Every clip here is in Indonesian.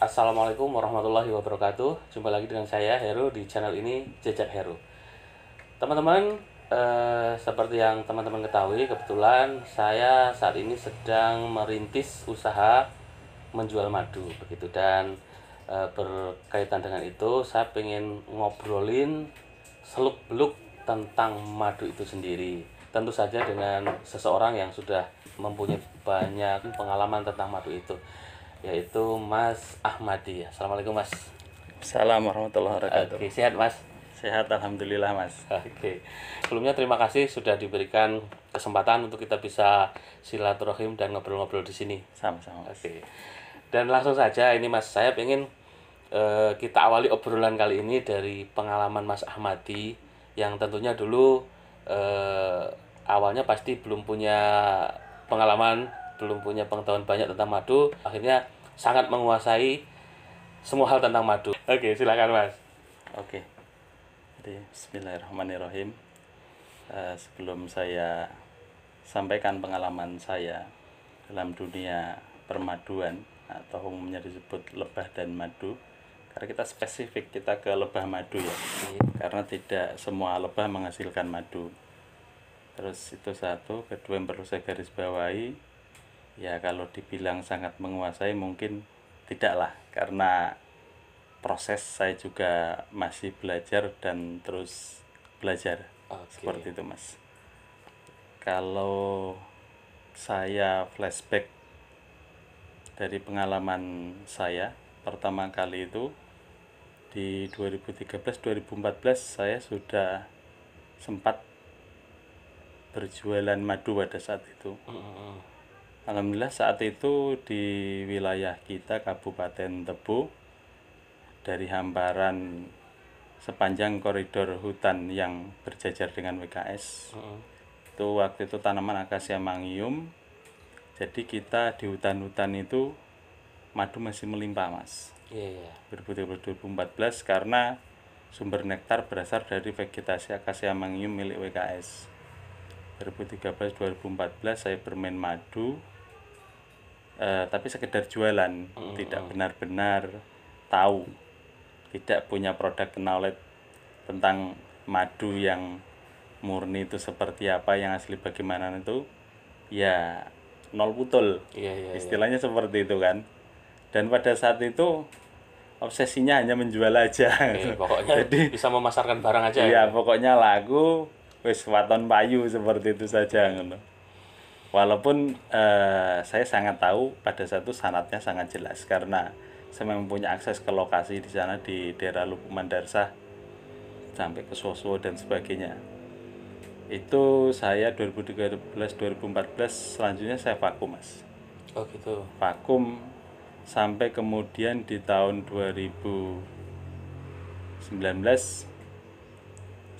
Assalamualaikum warahmatullahi wabarakatuh. Jumpa lagi dengan saya Heru di channel ini Jejak Heru. Teman-teman, eh, seperti yang teman-teman ketahui, kebetulan saya saat ini sedang merintis usaha menjual madu begitu dan eh, berkaitan dengan itu saya ingin ngobrolin seluk-beluk tentang madu itu sendiri. Tentu saja dengan seseorang yang sudah mempunyai banyak pengalaman tentang madu itu yaitu Mas Ahmadi. Assalamualaikum Mas. Salam warahmatullahi wabarakatuh. Oke, sehat Mas. Sehat alhamdulillah Mas. Oke. Sebelumnya terima kasih sudah diberikan kesempatan untuk kita bisa silaturahim dan ngobrol-ngobrol di sini. Sama-sama. Oke. Dan langsung saja ini Mas, saya ingin eh, kita awali obrolan kali ini dari pengalaman Mas Ahmadi yang tentunya dulu eh, awalnya pasti belum punya pengalaman belum punya pengetahuan banyak tentang madu akhirnya sangat menguasai semua hal tentang madu. Oke, silakan Mas. Oke. Jadi, bismillahirrahmanirrahim. Uh, sebelum saya sampaikan pengalaman saya dalam dunia permaduan atau umumnya disebut lebah dan madu, karena kita spesifik kita ke lebah madu ya iya. karena tidak semua lebah menghasilkan madu terus itu satu kedua yang perlu saya garis bawahi ya kalau dibilang sangat menguasai mungkin tidaklah karena proses saya juga masih belajar dan terus belajar okay. seperti itu mas kalau saya flashback dari pengalaman saya pertama kali itu di 2013-2014 saya sudah sempat berjualan madu pada saat itu Alhamdulillah saat itu di wilayah kita Kabupaten Tebu dari hamparan sepanjang koridor hutan yang berjajar dengan WKS. Uh -uh. Itu waktu itu tanaman akasia mangium. Jadi kita di hutan-hutan itu madu masih melimpah, Mas. yeah, yeah. 2014 karena sumber nektar berasal dari vegetasi akasia mangium milik WKS. 2013-2014 saya bermain madu uh, tapi sekedar jualan hmm. tidak benar-benar tahu tidak punya produk knowledge tentang madu yang murni itu seperti apa yang asli bagaimana itu ya nol putul iya, iya, iya. istilahnya iya. seperti itu kan dan pada saat itu obsesinya hanya menjual aja iya, pokoknya jadi bisa memasarkan barang aja iya ya. pokoknya lagu wis waton payu seperti itu saja gitu walaupun uh, saya sangat tahu pada satu sanatnya sangat jelas karena saya mempunyai akses ke lokasi di sana di daerah Lubu Mandarsah sampai ke Soso dan sebagainya itu saya 2013 2014 selanjutnya saya vakum mas oh gitu vakum sampai kemudian di tahun 2019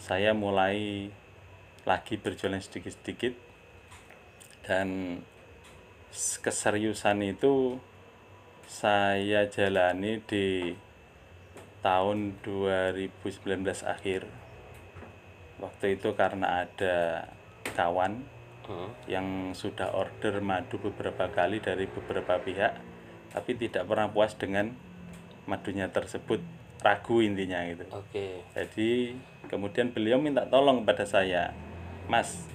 saya mulai lagi berjalan sedikit-sedikit dan keseriusan itu saya jalani di tahun 2019 akhir waktu itu karena ada kawan hmm. yang sudah order madu beberapa kali dari beberapa pihak tapi tidak pernah puas dengan madunya tersebut ragu intinya gitu. Oke. Okay. Jadi kemudian beliau minta tolong kepada saya, Mas,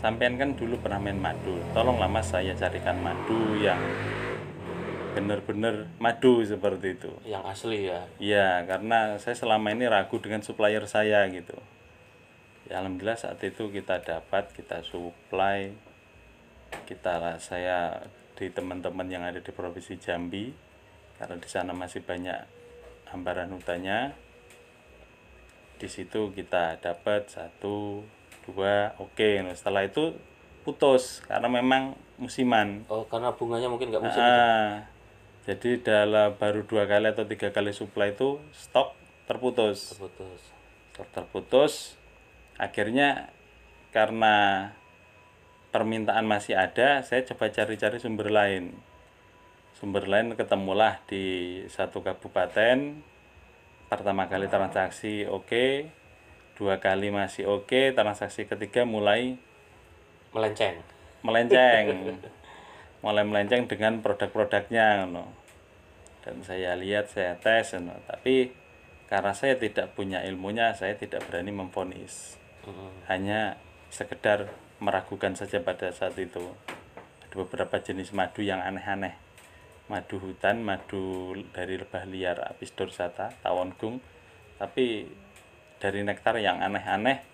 sampean kan dulu pernah main madu tolonglah mas saya carikan madu yang bener-bener madu seperti itu yang asli ya iya karena saya selama ini ragu dengan supplier saya gitu ya, alhamdulillah saat itu kita dapat kita supply kita lah saya di teman-teman yang ada di provinsi Jambi karena di sana masih banyak hambaran hutannya di situ kita dapat satu dua oke okay. nah, setelah itu putus karena memang musiman oh karena bunganya mungkin nggak musim nah, gitu? ah. jadi dalam baru dua kali atau tiga kali supply itu stok terputus terputus stok terputus akhirnya karena permintaan masih ada saya coba cari-cari sumber lain sumber lain ketemulah di satu kabupaten pertama kali transaksi oke okay dua kali masih oke okay. transaksi ketiga mulai melenceng melenceng mulai melenceng dengan produk-produknya no. dan saya lihat saya tes no. tapi karena saya tidak punya ilmunya saya tidak berani memfonis hanya sekedar meragukan saja pada saat itu ada beberapa jenis madu yang aneh-aneh madu hutan madu dari lebah liar apis dorsata tawon gung tapi dari nektar yang aneh-aneh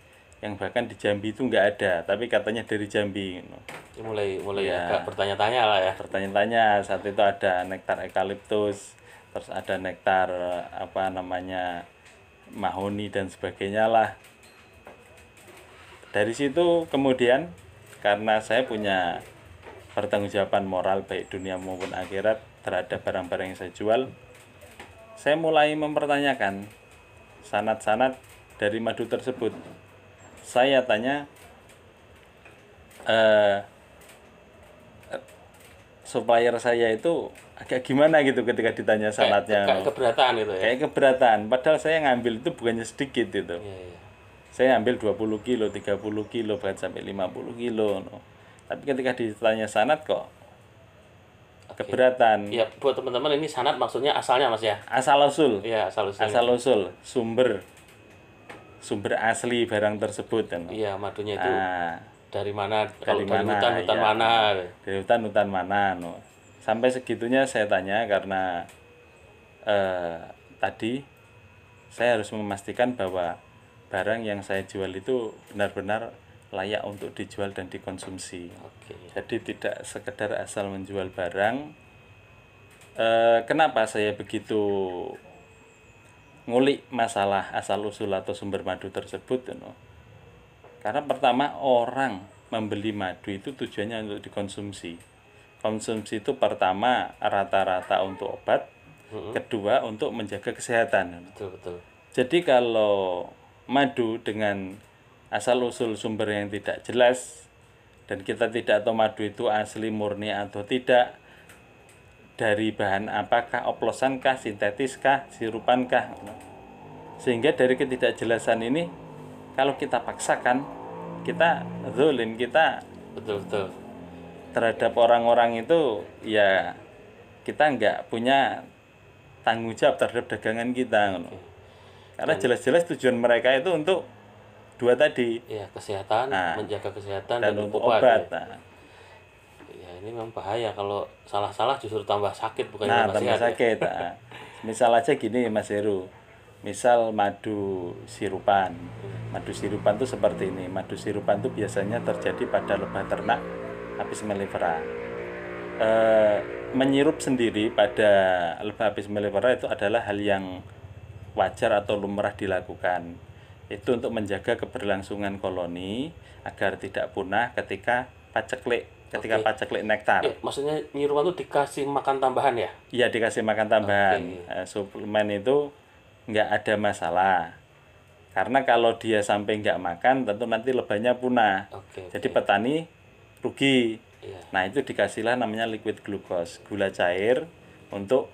yang bahkan di Jambi itu nggak ada tapi katanya dari Jambi ini gitu. ya, mulai mulai ya, agak bertanya-tanya lah ya bertanya-tanya saat itu ada nektar eukaliptus terus ada nektar apa namanya mahoni dan sebagainya lah dari situ kemudian karena saya punya pertanggungjawaban moral baik dunia maupun akhirat terhadap barang-barang yang saya jual saya mulai mempertanyakan sanat-sanat dari madu tersebut. Saya tanya eh, supplier saya itu agak gimana gitu ketika ditanya sanatnya. Kayak, keberatan gitu ya. Kayak keberatan. Padahal saya ngambil itu bukannya sedikit itu. Ya, ya. Saya ambil 20 kilo, 30 kilo, bahkan sampai 50 kilo. No. Tapi ketika ditanya sanat kok Oke. keberatan. Iya buat teman-teman ini sanat maksudnya asalnya Mas ya. Asal usul. Iya, asal usul. Asal usul, sumber sumber asli barang tersebut kan iya madunya itu ah, dari mana dari kalau dari hutan hutan ya, mana dari hutan hutan mana no. sampai segitunya saya tanya karena eh, tadi saya harus memastikan bahwa barang yang saya jual itu benar-benar layak untuk dijual dan dikonsumsi. Oke. Jadi tidak sekedar asal menjual barang. eh, kenapa saya begitu ngulik masalah asal usul atau sumber madu tersebut you karena pertama orang membeli madu itu tujuannya untuk dikonsumsi konsumsi itu pertama rata-rata untuk obat mm-hmm. kedua untuk menjaga kesehatan betul betul jadi kalau madu dengan asal usul sumber yang tidak jelas dan kita tidak tahu madu itu asli murni atau tidak dari bahan apakah oplosan kah sintetis kah sirupan kah gitu. sehingga dari ketidakjelasan ini kalau kita paksakan kita zulin kita betul betul terhadap orang-orang itu ya kita nggak punya tanggung jawab terhadap dagangan kita gitu. okay. karena jelas-jelas tujuan mereka itu untuk dua tadi ya kesehatan nah, menjaga kesehatan dan, dan untuk obat, obat ya. nah ini memang bahaya kalau salah-salah justru tambah sakit bukan nah, tambah sehat, ya? sakit. Ya? Misal aja gini Mas Heru. Misal madu sirupan. Hmm. Madu sirupan tuh seperti ini. Madu sirupan tuh biasanya terjadi pada lebah ternak habis mellifera. E, eh, menyirup sendiri pada lebah habis mellifera itu adalah hal yang wajar atau lumrah dilakukan. Itu untuk menjaga keberlangsungan koloni agar tidak punah ketika paceklik ketika okay. lek nektar. Ya, maksudnya nyiruan itu dikasih makan tambahan ya? Iya dikasih makan tambahan. Okay. Eh, suplemen itu nggak ada masalah. Karena kalau dia sampai nggak makan, tentu nanti lebahnya punah. Okay, Jadi okay. petani rugi. Yeah. Nah itu dikasihlah namanya liquid glucose, gula cair untuk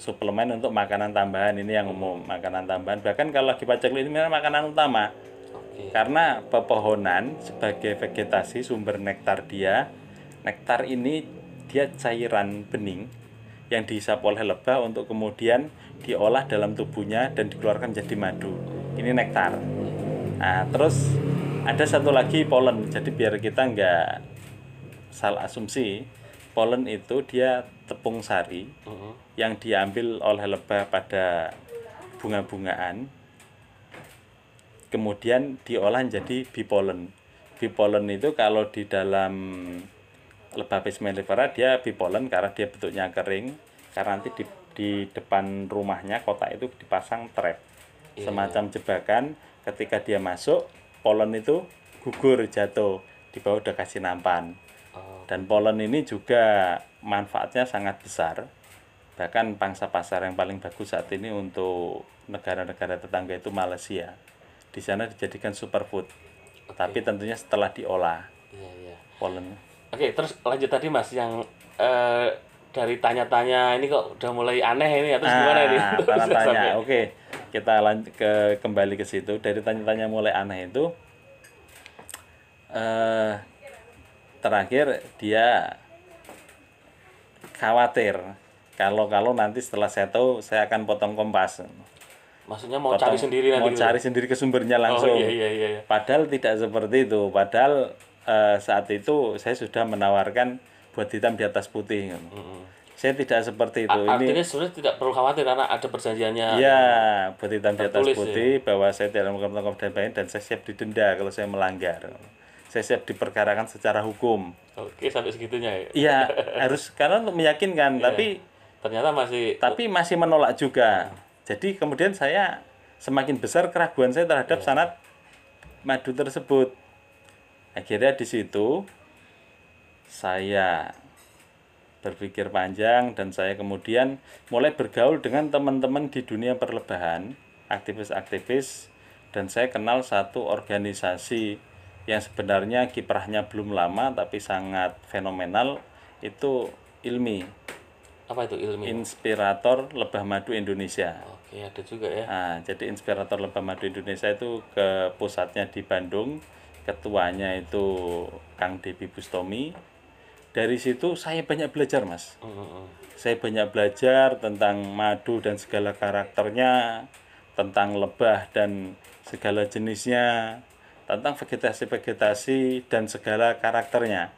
suplemen untuk makanan tambahan ini yang umum makanan tambahan bahkan kalau lagi paceklik ini memang makanan utama karena pepohonan sebagai vegetasi sumber nektar dia Nektar ini dia cairan bening yang dihisap oleh lebah untuk kemudian diolah dalam tubuhnya dan dikeluarkan jadi madu. Ini nektar. Nah, terus ada satu lagi polen. Jadi biar kita nggak salah asumsi, polen itu dia tepung sari uh mhm. -huh. yang diambil oleh lebah pada bunga-bungaan. Kemudian diolah menjadi bipolen. Bipolen itu kalau di dalam Lebah mellifera dia bipolen karena dia bentuknya kering karena nanti di, di depan rumahnya kotak itu dipasang trap iya. semacam jebakan ketika dia masuk polen itu gugur jatuh di bawah udah kasih nampan oh. dan polen ini juga manfaatnya sangat besar bahkan pangsa pasar yang paling bagus saat ini untuk negara-negara tetangga itu Malaysia di sana dijadikan superfood okay. tapi tentunya setelah diolah yeah, yeah. polen Oke, terus lanjut tadi Mas yang eh, dari tanya-tanya ini kok udah mulai aneh ini ya terus ah, gimana ini? Ah, tanya-tanya. Oke. Kita lanjut ke kembali ke situ dari tanya-tanya mulai aneh itu eh terakhir dia khawatir kalau kalau nanti setelah saya tahu saya akan potong kompas. Maksudnya mau potong, cari sendiri nanti. Mau gitu cari ya? sendiri ke sumbernya oh, langsung. Oh, iya, iya, iya. Padahal tidak seperti itu. Padahal Eh, saat itu saya sudah menawarkan buat hitam di atas putih Mm-hmm. Saya tidak seperti itu. A- artinya ini, sebenarnya tidak perlu khawatir karena ada perjanjiannya. Iya, buat hitam di atas ya. putih ya. bahwa saya tidak melakukan dan lain dan saya siap didenda kalau saya melanggar. Saya siap diperkarakan secara hukum. Oke, sampai segitunya ya. Iya, harus karena untuk meyakinkan, iya. tapi ternyata masih tapi masih menolak juga. Jadi kemudian saya semakin besar keraguan saya terhadap iya. sanat madu tersebut akhirnya di situ saya berpikir panjang dan saya kemudian mulai bergaul dengan teman-teman di dunia perlebahan, aktivis-aktivis dan saya kenal satu organisasi yang sebenarnya kiprahnya belum lama tapi sangat fenomenal itu Ilmi. Apa itu Ilmi? Inspirator Lebah Madu Indonesia. Oke, ada juga ya. Nah, jadi Inspirator Lebah Madu Indonesia itu ke pusatnya di Bandung ketuanya itu Kang Debi Bustomi dari situ saya banyak belajar mas uh, uh, saya banyak belajar tentang madu dan segala karakternya tentang lebah dan segala jenisnya tentang vegetasi-vegetasi dan segala karakternya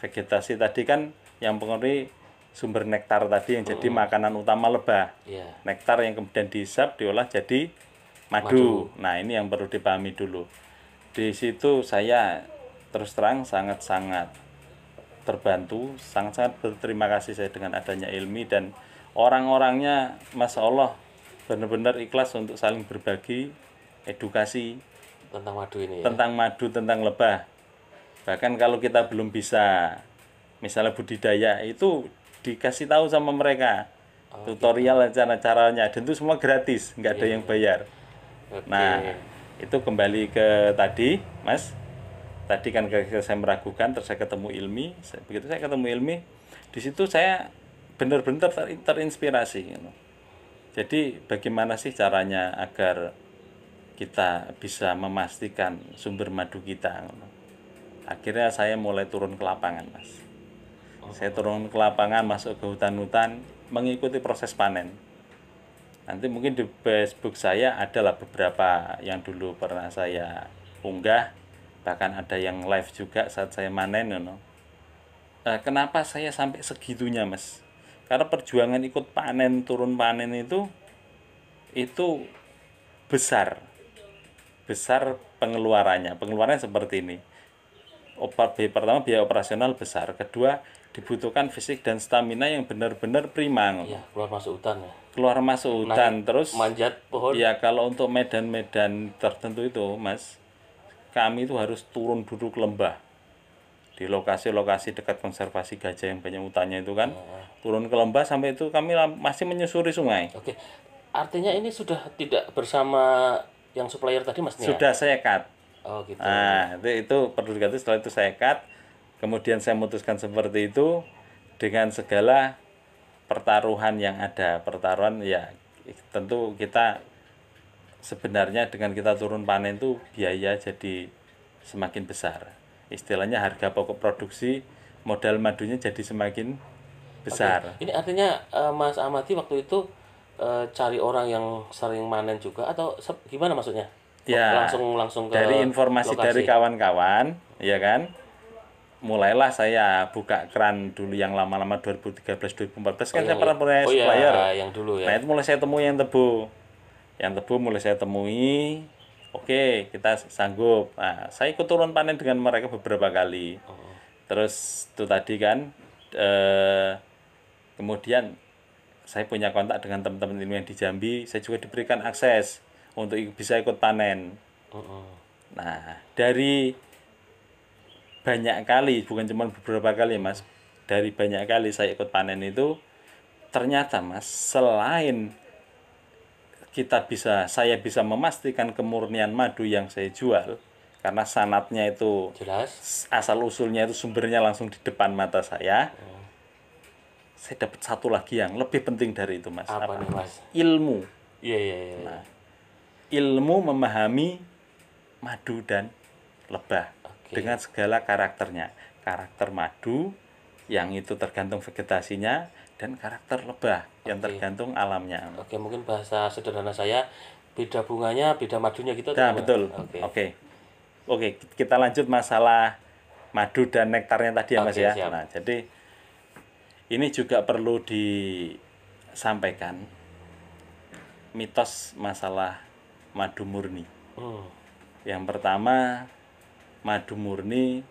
vegetasi tadi kan yang pengaruhi sumber nektar tadi yang jadi makanan utama lebah yeah. nektar yang kemudian dihisap diolah jadi madu. madu nah ini yang perlu dipahami dulu di situ saya terus terang sangat-sangat terbantu, sangat-sangat berterima kasih saya dengan adanya ilmi dan orang-orangnya Masya Allah benar-benar ikhlas untuk saling berbagi edukasi tentang madu ini ya? tentang ya? madu tentang lebah bahkan kalau kita belum bisa misalnya budidaya itu dikasih tahu sama mereka oh, tutorial gitu. cara caranya dan itu semua gratis nggak yeah. ada iya. yang bayar okay. nah itu kembali ke tadi mas tadi kan saya meragukan terus saya ketemu ilmi begitu saya ketemu ilmi di situ saya benar-benar ter, terinspirasi gitu. jadi bagaimana sih caranya agar kita bisa memastikan sumber madu kita gitu. akhirnya saya mulai turun ke lapangan mas saya turun ke lapangan masuk ke hutan-hutan mengikuti proses panen nanti mungkin di Facebook saya adalah beberapa yang dulu pernah saya unggah bahkan ada yang live juga saat saya manen you know. Nah, kenapa saya sampai segitunya mas karena perjuangan ikut panen turun panen itu itu besar besar pengeluarannya pengeluarannya seperti ini obat B pertama biaya operasional besar kedua dibutuhkan fisik dan stamina yang benar-benar prima iya, keluar masuk hutan ya keluar masuk hutan Naik, terus manjat pohon ya kalau untuk medan-medan tertentu itu mas kami itu harus turun duduk lembah di lokasi-lokasi dekat konservasi gajah yang banyak hutannya itu kan oh. turun ke lembah sampai itu kami masih menyusuri sungai oke artinya ini sudah tidak bersama yang supplier tadi mas ya? sudah saya cut oh gitu nah itu, itu perlu dikatakan setelah itu saya cut kemudian saya memutuskan seperti itu dengan segala pertaruhan yang ada pertaruhan ya tentu kita sebenarnya dengan kita turun panen itu biaya jadi semakin besar istilahnya harga pokok produksi modal madunya jadi semakin besar Oke. ini artinya uh, Mas Amati waktu itu uh, cari orang yang sering manen juga atau gimana maksudnya ya langsung langsung ke dari informasi lokasi. dari kawan-kawan ya kan mulailah saya buka keran dulu yang lama-lama 2013 2014 kan oh, saya iya. pernah punya oh, iya, supplier. Ya, yang dulu ya. Nah, itu mulai saya temui yang tebu. Yang tebu mulai saya temui. Oke, kita sanggup. Nah, saya ikut turun panen dengan mereka beberapa kali. Oh. Terus itu tadi kan eh, kemudian saya punya kontak dengan teman-teman ini yang di Jambi, saya juga diberikan akses untuk bisa ikut panen. Oh, oh. Nah, dari banyak kali bukan cuma beberapa kali mas dari banyak kali saya ikut panen itu ternyata mas selain kita bisa saya bisa memastikan kemurnian madu yang saya jual karena sanatnya itu jelas asal usulnya itu sumbernya langsung di depan mata saya hmm. saya dapat satu lagi yang lebih penting dari itu mas apa, apa? Nih, mas ilmu iya iya, iya iya nah, ilmu memahami madu dan lebah okay. dengan segala karakternya karakter madu yang itu tergantung vegetasinya dan karakter lebah okay. yang tergantung alamnya oke okay, mungkin bahasa sederhana saya beda bunganya beda madunya gitu nah, betul oke okay. oke okay. okay, kita lanjut masalah madu dan nektarnya tadi ya okay, mas ya siap. nah jadi ini juga perlu disampaikan mitos masalah madu murni. Hmm. Yang pertama madu murni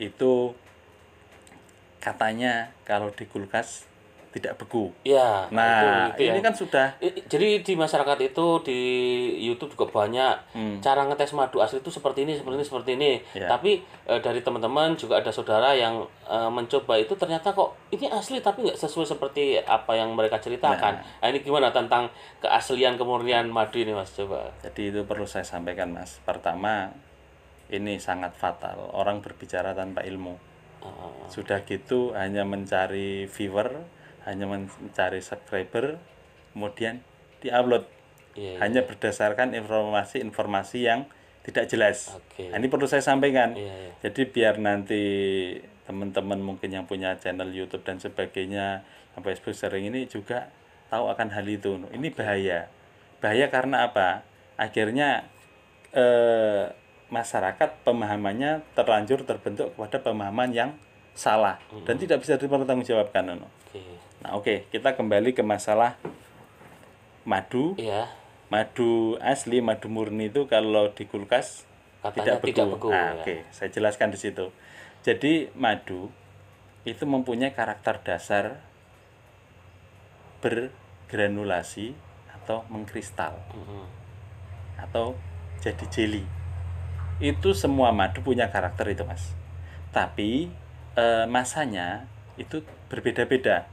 itu katanya kalau di kulkas tidak beku. Ya. Nah, itu, itu ini yang, kan sudah. Jadi di masyarakat itu di YouTube juga banyak hmm. cara ngetes madu asli itu seperti ini, seperti ini, seperti ini. Ya. Tapi e, dari teman-teman juga ada saudara yang e, mencoba itu ternyata kok ini asli tapi nggak sesuai seperti apa yang mereka ceritakan. Nah. nah, ini gimana tentang keaslian kemurnian madu ini, Mas? Coba. Jadi itu perlu saya sampaikan, Mas. Pertama, ini sangat fatal. Orang berbicara tanpa ilmu. Oh. Sudah gitu hanya mencari viewer, hanya mencari subscriber, kemudian diupload. Yeah, iya. hanya berdasarkan informasi-informasi yang tidak jelas. Okay. ini perlu saya sampaikan. Yeah, yeah. Jadi biar nanti teman-teman mungkin yang punya channel YouTube dan sebagainya, sampai Facebook sering ini juga tahu akan hal itu. Ini okay. bahaya. Bahaya karena apa? Akhirnya eh masyarakat pemahamannya terlanjur terbentuk kepada pemahaman yang salah -hmm. dan tidak bisa dipertanggungjawabkan Okay. Nah, oke, okay, kita kembali ke masalah madu. Yeah. Madu asli, madu murni itu kalau di kulkas Katanya tidak beku. Tidak beku nah, ya. oke, saya jelaskan di situ. Jadi madu itu mempunyai karakter dasar bergranulasi atau mengkristal. -hmm. Atau jadi jeli itu semua madu punya karakter itu mas tapi e, masanya itu berbeda-beda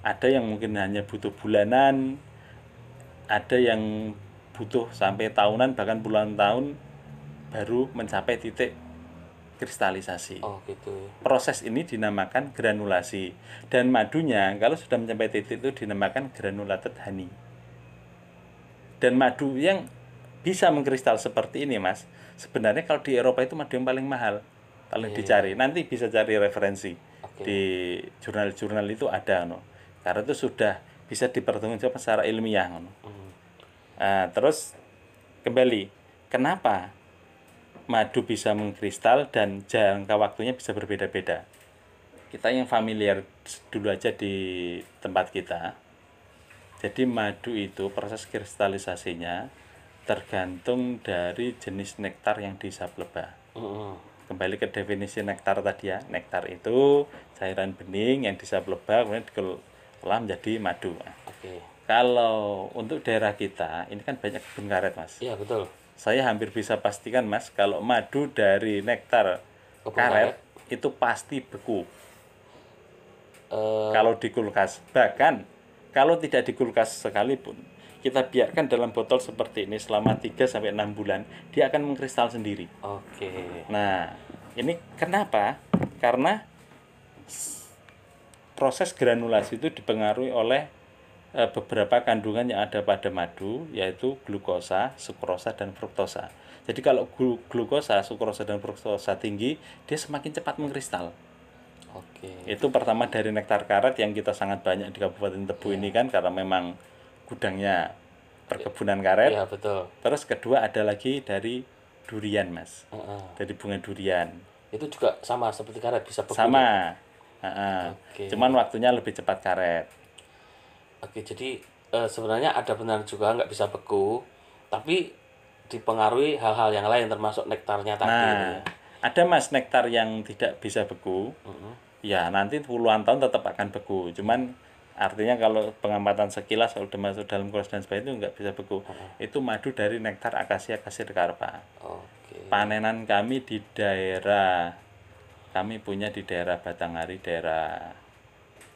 ada yang mungkin hanya butuh bulanan ada yang butuh sampai tahunan bahkan bulan tahun baru mencapai titik kristalisasi. Oh gitu. Proses ini dinamakan granulasi dan madunya kalau sudah mencapai titik itu dinamakan granulated honey. Dan madu yang bisa mengkristal seperti ini mas, sebenarnya kalau di Eropa itu madu yang paling mahal paling iya, yeah. dicari nanti bisa cari referensi okay. di jurnal-jurnal itu ada no karena itu sudah bisa dipertanggungjawabkan secara ilmiah no mm. nah, terus kembali kenapa madu bisa mengkristal dan jangka waktunya bisa berbeda-beda kita yang familiar dulu aja di tempat kita jadi madu itu proses kristalisasinya tergantung dari jenis nektar yang lebah. Mm -hmm. Kembali ke definisi nektar tadi ya. Nektar itu cairan bening yang lebah kemudian dikelam jadi madu. Okay. Kalau untuk daerah kita ini kan banyak kebun karet, Mas. Iya, betul. Saya hampir bisa pastikan, Mas, kalau madu dari nektar karet, karet itu pasti beku. Uh... Kalau di kulkas, bahkan kalau tidak di kulkas sekalipun kita biarkan dalam botol seperti ini selama 3 sampai 6 bulan, dia akan mengkristal sendiri. Oke. Okay. Nah, ini kenapa? Karena proses granulasi itu dipengaruhi oleh e, beberapa kandungan yang ada pada madu yaitu glukosa, sukrosa dan fruktosa. Jadi kalau glu glukosa, sukrosa dan fruktosa tinggi, dia semakin cepat mengkristal. Oke. Itu pertama dari nektar karat yang kita sangat banyak di Kabupaten Tebu yeah. ini kan karena memang gudangnya perkebunan karet. Iya betul. Terus kedua ada lagi dari durian mas. Uh -uh. Dari bunga durian. Itu juga sama seperti karet bisa beku. Sama. Uh -uh. Okay. Cuman waktunya lebih cepat karet. Oke okay, jadi uh, sebenarnya ada benar juga nggak bisa beku, tapi dipengaruhi hal-hal yang lain termasuk nektarnya tadi. Nah, gitu ya. ada mas nektar yang tidak bisa beku. Uh -uh. Ya nanti puluhan tahun tetap akan beku. Cuman artinya kalau pengamatan sekilas kalau udah dalam kulit dan sebagainya itu nggak bisa beku -huh. Oh. itu madu dari nektar akasia kasir karpa okay. panenan kami di daerah kami punya di daerah batanghari daerah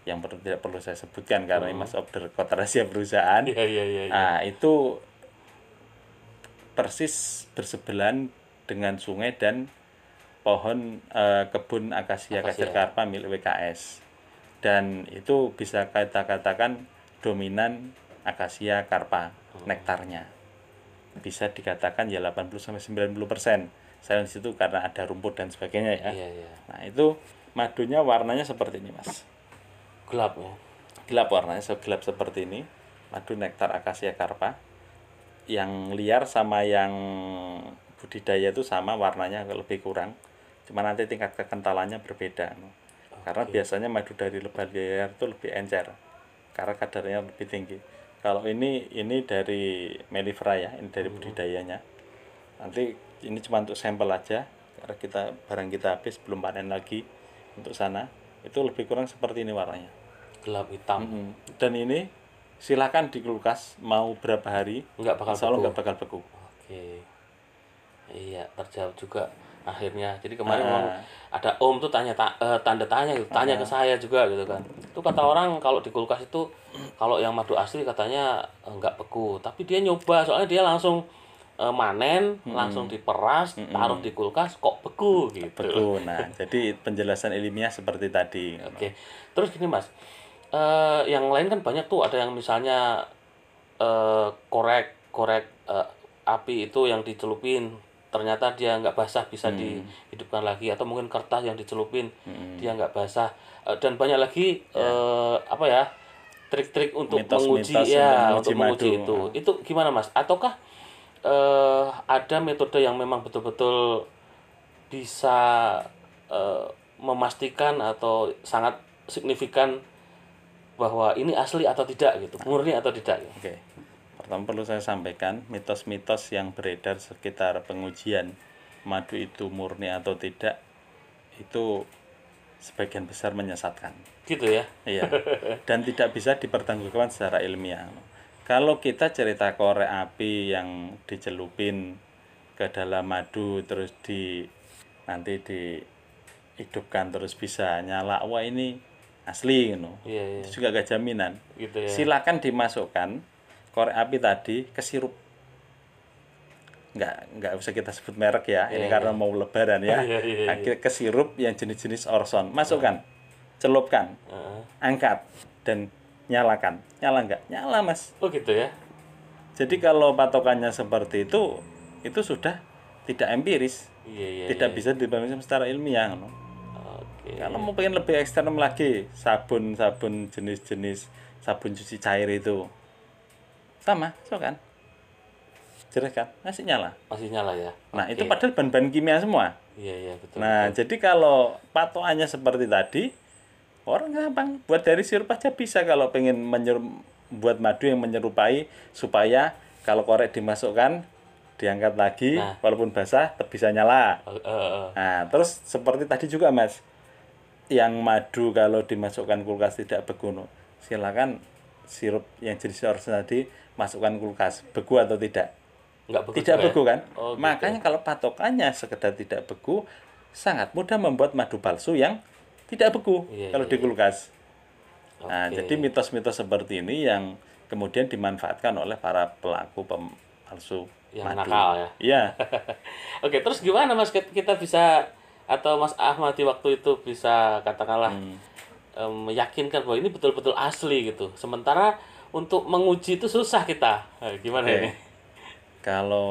yang perlu tidak perlu saya sebutkan karena uh ini oh. mas order rahasia perusahaan yeah, yeah, yeah, yeah. Nah, itu persis bersebelahan dengan sungai dan pohon eh, kebun akasia, akasia. kasir karpa milik WKS dan itu bisa kita katakan dominan akasia karpa oh. nektarnya bisa dikatakan ya 80 sampai 90 persen selain situ karena ada rumput dan sebagainya ya iya, iya. nah itu madunya warnanya seperti ini mas gelap ya gelap warnanya gelap seperti ini madu nektar akasia karpa yang liar sama yang budidaya itu sama warnanya lebih kurang cuma nanti tingkat kekentalannya berbeda karena okay. Iya. biasanya madu dari lebah liar itu lebih encer karena kadarnya lebih tinggi kalau ini ini dari melifera ya ini dari hmm. budidayanya nanti ini cuma untuk sampel aja karena kita barang kita habis belum panen lagi untuk sana itu lebih kurang seperti ini warnanya gelap hitam mm -hmm. dan ini silakan di kulkas mau berapa hari nggak bakal selalu nggak bakal beku oke okay. iya terjawab juga akhirnya jadi kemarin uh. ada om tuh tanya ta, uh, tanda tanya gitu tanya ke ah. saya juga gitu kan itu kata orang kalau di kulkas itu kalau yang madu asli katanya enggak eh, nggak beku tapi dia nyoba soalnya dia langsung eh, manen hmm. langsung diperas hmm. taruh di kulkas kok beku gitu beku nah jadi penjelasan ilmiah seperti tadi oke okay. terus gini mas uh, yang lain kan banyak tuh ada yang misalnya uh, korek korek uh, api itu yang dicelupin ternyata dia nggak basah bisa hmm. dihidupkan lagi atau mungkin kertas yang dicelupin hmm. dia nggak basah eh, dan banyak lagi ya. uh, apa ya trik-trik untuk mitos, menguji mitos ya untuk menguji, menguji itu hmm. itu gimana mas ataukah uh, ada metode yang memang betul-betul bisa uh, memastikan atau sangat signifikan bahwa ini asli atau tidak gitu murni atau tidak ya? Gitu? okay. Pertama perlu saya sampaikan mitos-mitos yang beredar sekitar pengujian madu itu murni atau tidak itu sebagian besar menyesatkan. Gitu ya. Iya. Dan tidak bisa dipertanggungjawabkan secara ilmiah. Kalau kita cerita korek api yang dicelupin ke dalam madu terus di nanti dihidupkan terus bisa nyala, wah ini asli know. Gitu. Iya, iya. Itu juga gak jaminan. Gitu ya. Silakan dimasukkan korek api tadi kesirup nggak nggak usah kita sebut merek ya yeah. ini iya, karena iya. mau lebaran ya yeah, iya, yeah, yeah. kesirup yang jenis-jenis Orson masukkan uh. celupkan uh. angkat dan nyalakan nyala nggak nyala mas oh gitu ya jadi kalau patokannya seperti itu itu sudah tidak empiris yeah, yeah, tidak yeah. bisa dibangun secara ilmiah no? okay. kalau mau pengen lebih ekstrem lagi sabun sabun jenis-jenis sabun cuci cair itu sama, so kan? jelas kan? Masih nyala. Masih nyala ya. Nah, okay. itu padahal bahan-bahan kimia semua. Iya, iya, betul. Nah, betul. jadi kalau patokannya seperti tadi, orang gampang buat dari sirup aja bisa kalau pengen menyerup, buat madu yang menyerupai supaya kalau korek dimasukkan diangkat lagi nah. walaupun basah bisa nyala. Uh, uh, uh. Nah, terus seperti tadi juga Mas. Yang madu kalau dimasukkan kulkas tidak berguna Silakan sirup yang jenis orisinal tadi masukkan kulkas beku atau tidak Enggak beku tidak beku beku ya? kan oh, gitu. makanya kalau patokannya sekedar tidak beku sangat mudah membuat madu palsu yang tidak beku yeah, kalau yeah. di iya. kulkas okay. nah jadi mitos-mitos seperti ini yang kemudian dimanfaatkan oleh para pelaku palsu yang madu. nakal ya iya oke terus gimana mas kita bisa atau mas Ahmad di waktu itu bisa katakanlah hmm. meyakinkan bahwa ini betul-betul asli gitu sementara untuk menguji itu susah kita. Eh, gimana okay. ini? Kalau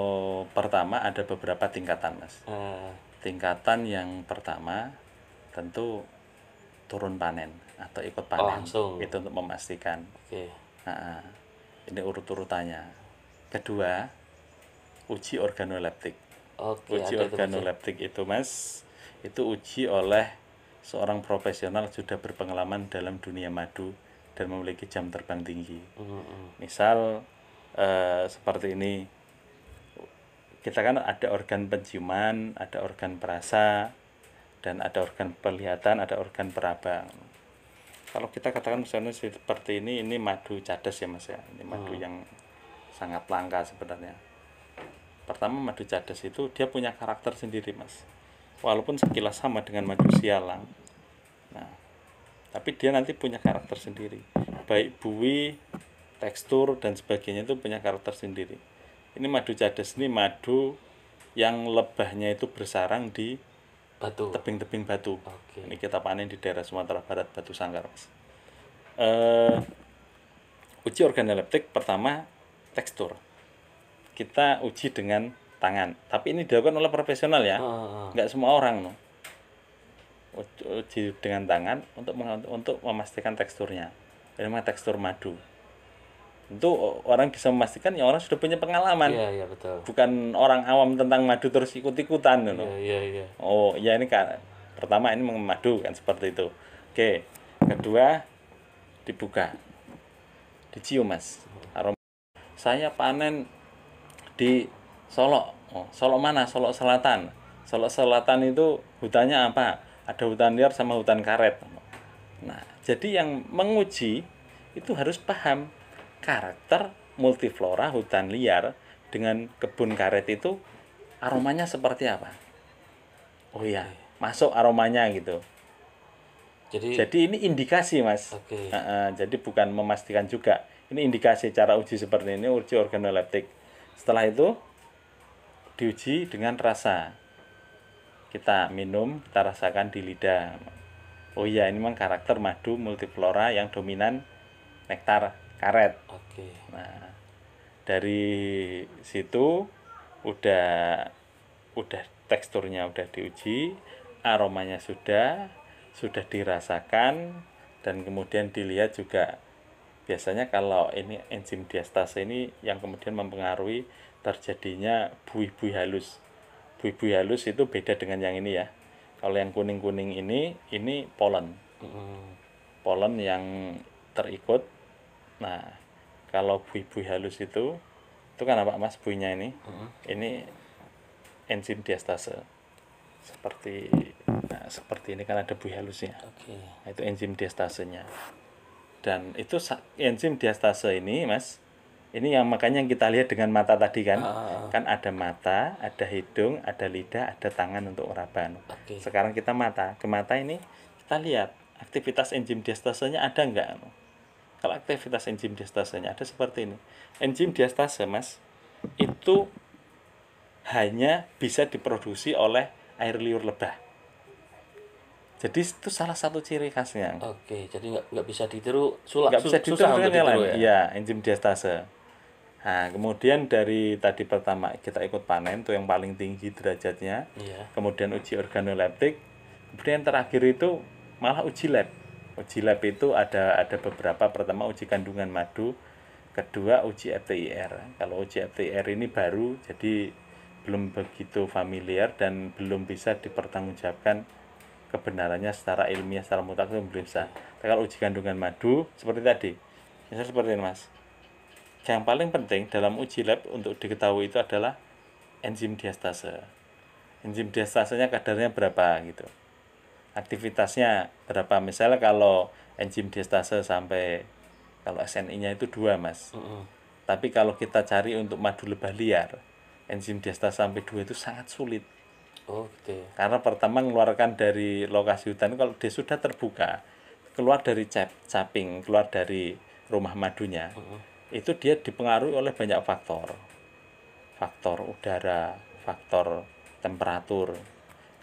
pertama ada beberapa tingkatan, Mas. Uh. Tingkatan yang pertama tentu turun panen atau ikut panen. Oh, langsung. Itu untuk memastikan. Oke. Okay. Nah, ini urut-urutannya. Kedua, uji organoleptik. Okay, uji ya. organoleptik itu, itu, Mas, itu uji oleh seorang profesional sudah berpengalaman dalam dunia madu dan memiliki jam terbang tinggi. Mm-hmm. Misal uh, seperti ini, kita kan ada organ penciuman, ada organ perasa, dan ada organ perlihatan, ada organ perabang. Kalau kita katakan misalnya seperti ini, ini madu cadas ya mas ya, ini madu hmm. yang sangat langka sebenarnya. Pertama madu cadas itu dia punya karakter sendiri mas, walaupun sekilas sama dengan madu sialang. Nah, tapi dia nanti punya karakter sendiri baik bui tekstur dan sebagainya itu punya karakter sendiri ini madu cadas ini madu yang lebahnya itu bersarang di batu tebing-tebing batu okay. ini kita panen di daerah Sumatera Barat Batu Sangkar mas uh, uji organoleptik pertama tekstur kita uji dengan tangan tapi ini dilakukan oleh profesional ya ah, ah. nggak semua orang no uji dengan tangan untuk untuk memastikan teksturnya. Memang tekstur madu. Itu orang bisa memastikan ya orang sudah punya pengalaman. Iya, iya betul. Bukan orang awam tentang madu terus ikut-ikutan loh. Gitu. Iya, iya, iya, Oh, ya ini kan pertama ini madu kan seperti itu. Oke. Kedua dibuka. Dicium, Mas. Aroma. Saya panen di Solo. Oh, Solok mana? Solo Selatan. Solo Selatan itu hutannya apa? ada hutan liar sama hutan karet nah jadi yang menguji itu harus paham karakter multiflora hutan liar dengan kebun karet itu aromanya seperti apa oh iya masuk aromanya gitu jadi, jadi ini indikasi mas. Okay. Uh, uh, jadi bukan memastikan juga. Ini indikasi cara uji seperti ini uji organoleptik. Setelah itu diuji dengan rasa kita minum kita rasakan di lidah oh iya ini memang karakter madu multiflora yang dominan nektar karet oke nah dari situ udah udah teksturnya udah diuji aromanya sudah sudah dirasakan dan kemudian dilihat juga biasanya kalau ini enzim diastase ini yang kemudian mempengaruhi terjadinya buih-buih halus buih-buih halus itu beda dengan yang ini ya kalau yang kuning-kuning ini ini polen hmm. polen yang terikut nah kalau buih-buih halus itu itu kan apa mas Buinya ini hmm. ini enzim diastase seperti nah, seperti ini kan ada buih halusnya okay. Nah, itu enzim diastasenya dan itu enzim diastase ini mas ini yang makanya yang kita lihat dengan mata tadi kan ah, ah, ah. kan ada mata ada hidung ada lidah ada tangan untuk urapan okay. sekarang kita mata ke mata ini kita lihat aktivitas enzim diastasenya ada nggak kalau aktivitas enzim diastasenya ada seperti ini enzim diastase mas itu hanya bisa diproduksi oleh air liur lebah jadi itu salah satu ciri khasnya. Oke, jadi nggak bisa ditiru sulap. Nggak bisa ditiru kan ditiru, ya? Iya, ya, enzim diastase. Nah, kemudian dari tadi pertama kita ikut panen tuh yang paling tinggi derajatnya. Iya. Kemudian uji organoleptik. Kemudian yang terakhir itu malah uji lab. Uji lab itu ada ada beberapa. Pertama uji kandungan madu, kedua uji FTIR. Kalau uji FTIR ini baru jadi belum begitu familiar dan belum bisa dipertanggungjawabkan kebenarannya secara ilmiah secara mutlak itu belum bisa. Nah, kalau uji kandungan madu seperti tadi, misal seperti ini mas, yang paling penting dalam uji lab untuk diketahui itu adalah enzim diastase. Enzim diastasenya kadarnya berapa gitu. Aktivitasnya berapa? Misalnya kalau enzim diastase sampai kalau SNI-nya itu dua mas. Mm -hmm. Tapi kalau kita cari untuk madu lebah liar, enzim diastase sampai dua itu sangat sulit. Oh, gitu. Ya. Karena pertama mengeluarkan dari lokasi hutan kalau dia sudah terbuka, keluar dari cap, caping, keluar dari rumah madunya. Mm -hmm itu dia dipengaruhi oleh banyak faktor faktor udara faktor temperatur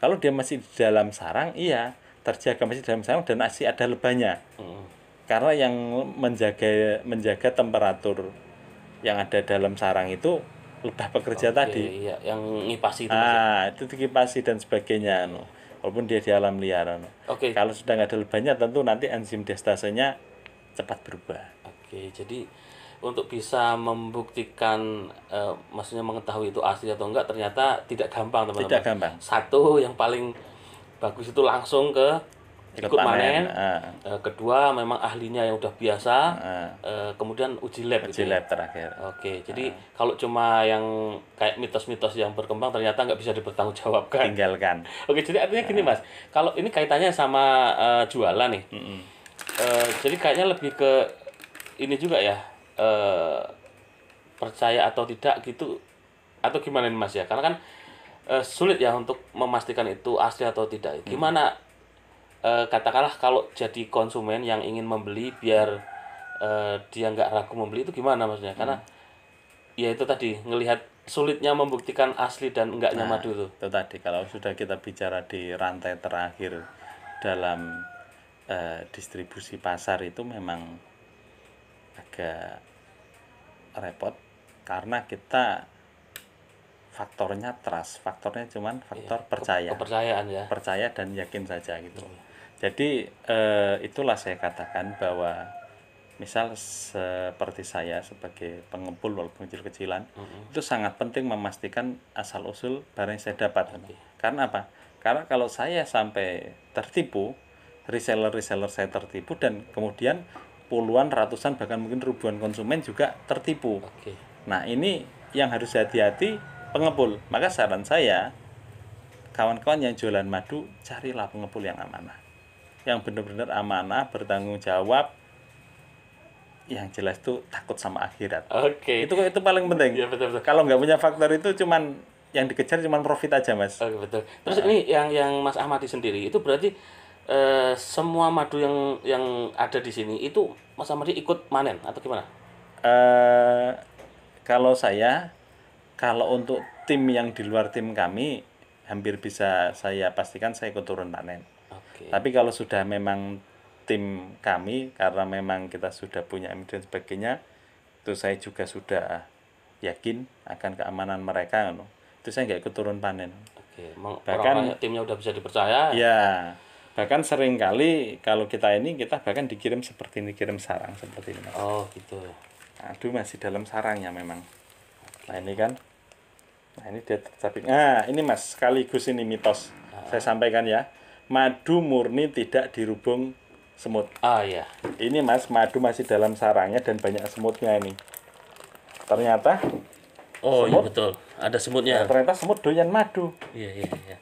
kalau dia masih di dalam sarang iya terjaga masih di dalam sarang dan masih ada lebahnya hmm. karena yang menjaga menjaga temperatur yang ada dalam sarang itu lebah pekerja okay, tadi iya, yang ngipasi itu ah itu dikipasi dan sebagainya no. Anu. walaupun dia di alam liar no. Anu. okay. kalau sudah nggak ada lebahnya tentu nanti enzim destasenya cepat berubah Oke, jadi untuk bisa membuktikan e, maksudnya mengetahui itu asli atau enggak ternyata tidak gampang, teman-teman. Tidak gampang. Satu yang paling bagus itu langsung ke ikut panen. Uh. kedua memang ahlinya yang udah biasa. Uh. Uh, kemudian uji lab. Gitu uji gitu. lab terakhir. Oke, jadi ah. kalau cuma yang kayak mitos-mitos yang berkembang ternyata nggak bisa dipertanggungjawabkan. Tinggalkan. Oke, jadi artinya uh. gini mas, kalau ini kaitannya sama uh, jualan nih. Mm -mm. Uh, jadi kayaknya lebih ke ini juga ya eh, percaya atau tidak gitu atau gimana nih Mas ya karena kan eh, sulit ya untuk memastikan itu asli atau tidak hmm. gimana hmm. eh, katakanlah kalau jadi konsumen yang ingin membeli biar eh, dia nggak ragu membeli itu gimana maksudnya karena hmm. ya itu tadi ngelihat sulitnya membuktikan asli dan enggaknya nah, madu itu. Itu tadi kalau sudah kita bicara di rantai terakhir dalam e, distribusi pasar itu memang agak repot karena kita faktornya trust, faktornya cuman iya, faktor iya, percaya. Kepercayaan ya. Percaya dan yakin saja gitu. Hmm. Jadi eh, itulah saya katakan bahwa misal seperti saya sebagai pengepul walaupun kecil-kecilan hmm. itu sangat penting memastikan asal usul barang yang saya dapat. Okay. Karena apa? Karena kalau saya sampai tertipu, reseller-reseller saya tertipu dan kemudian puluhan, ratusan bahkan mungkin ribuan konsumen juga tertipu. Oke. Nah, ini yang harus hati-hati pengepul. Maka saran saya kawan-kawan yang jualan madu carilah pengepul yang amanah. Yang benar-benar amanah, bertanggung jawab, yang jelas tuh takut sama akhirat. Oke. Itu itu paling penting. Ya, betul, betul. Kalau nggak punya faktor itu cuman yang dikejar cuma profit aja, Mas. Oke, betul. Terus nah. ini yang yang Mas Ahmadi sendiri itu berarti eh, semua madu yang yang ada di sini itu Mas Amadi ikut panen atau gimana? Eh, kalau saya kalau untuk tim yang di luar tim kami hampir bisa saya pastikan saya ikut turun panen. Okay. Tapi kalau sudah memang tim kami karena memang kita sudah punya MD dan sebagainya itu saya juga sudah yakin akan keamanan mereka itu saya nggak ikut turun panen. Oke, okay. bahkan timnya udah bisa dipercaya. Ya, bahkan seringkali kalau kita ini kita bahkan dikirim seperti ini kirim sarang seperti ini mas. oh gitu aduh masih dalam sarangnya memang nah ini kan nah ini dia tapi nah ini mas sekaligus ini mitos ah. saya sampaikan ya madu murni tidak dirubung semut ah ya ini mas madu masih dalam sarangnya dan banyak semutnya ini ternyata oh iya, semut, iya betul ada semutnya ternyata semut doyan madu iya iya iya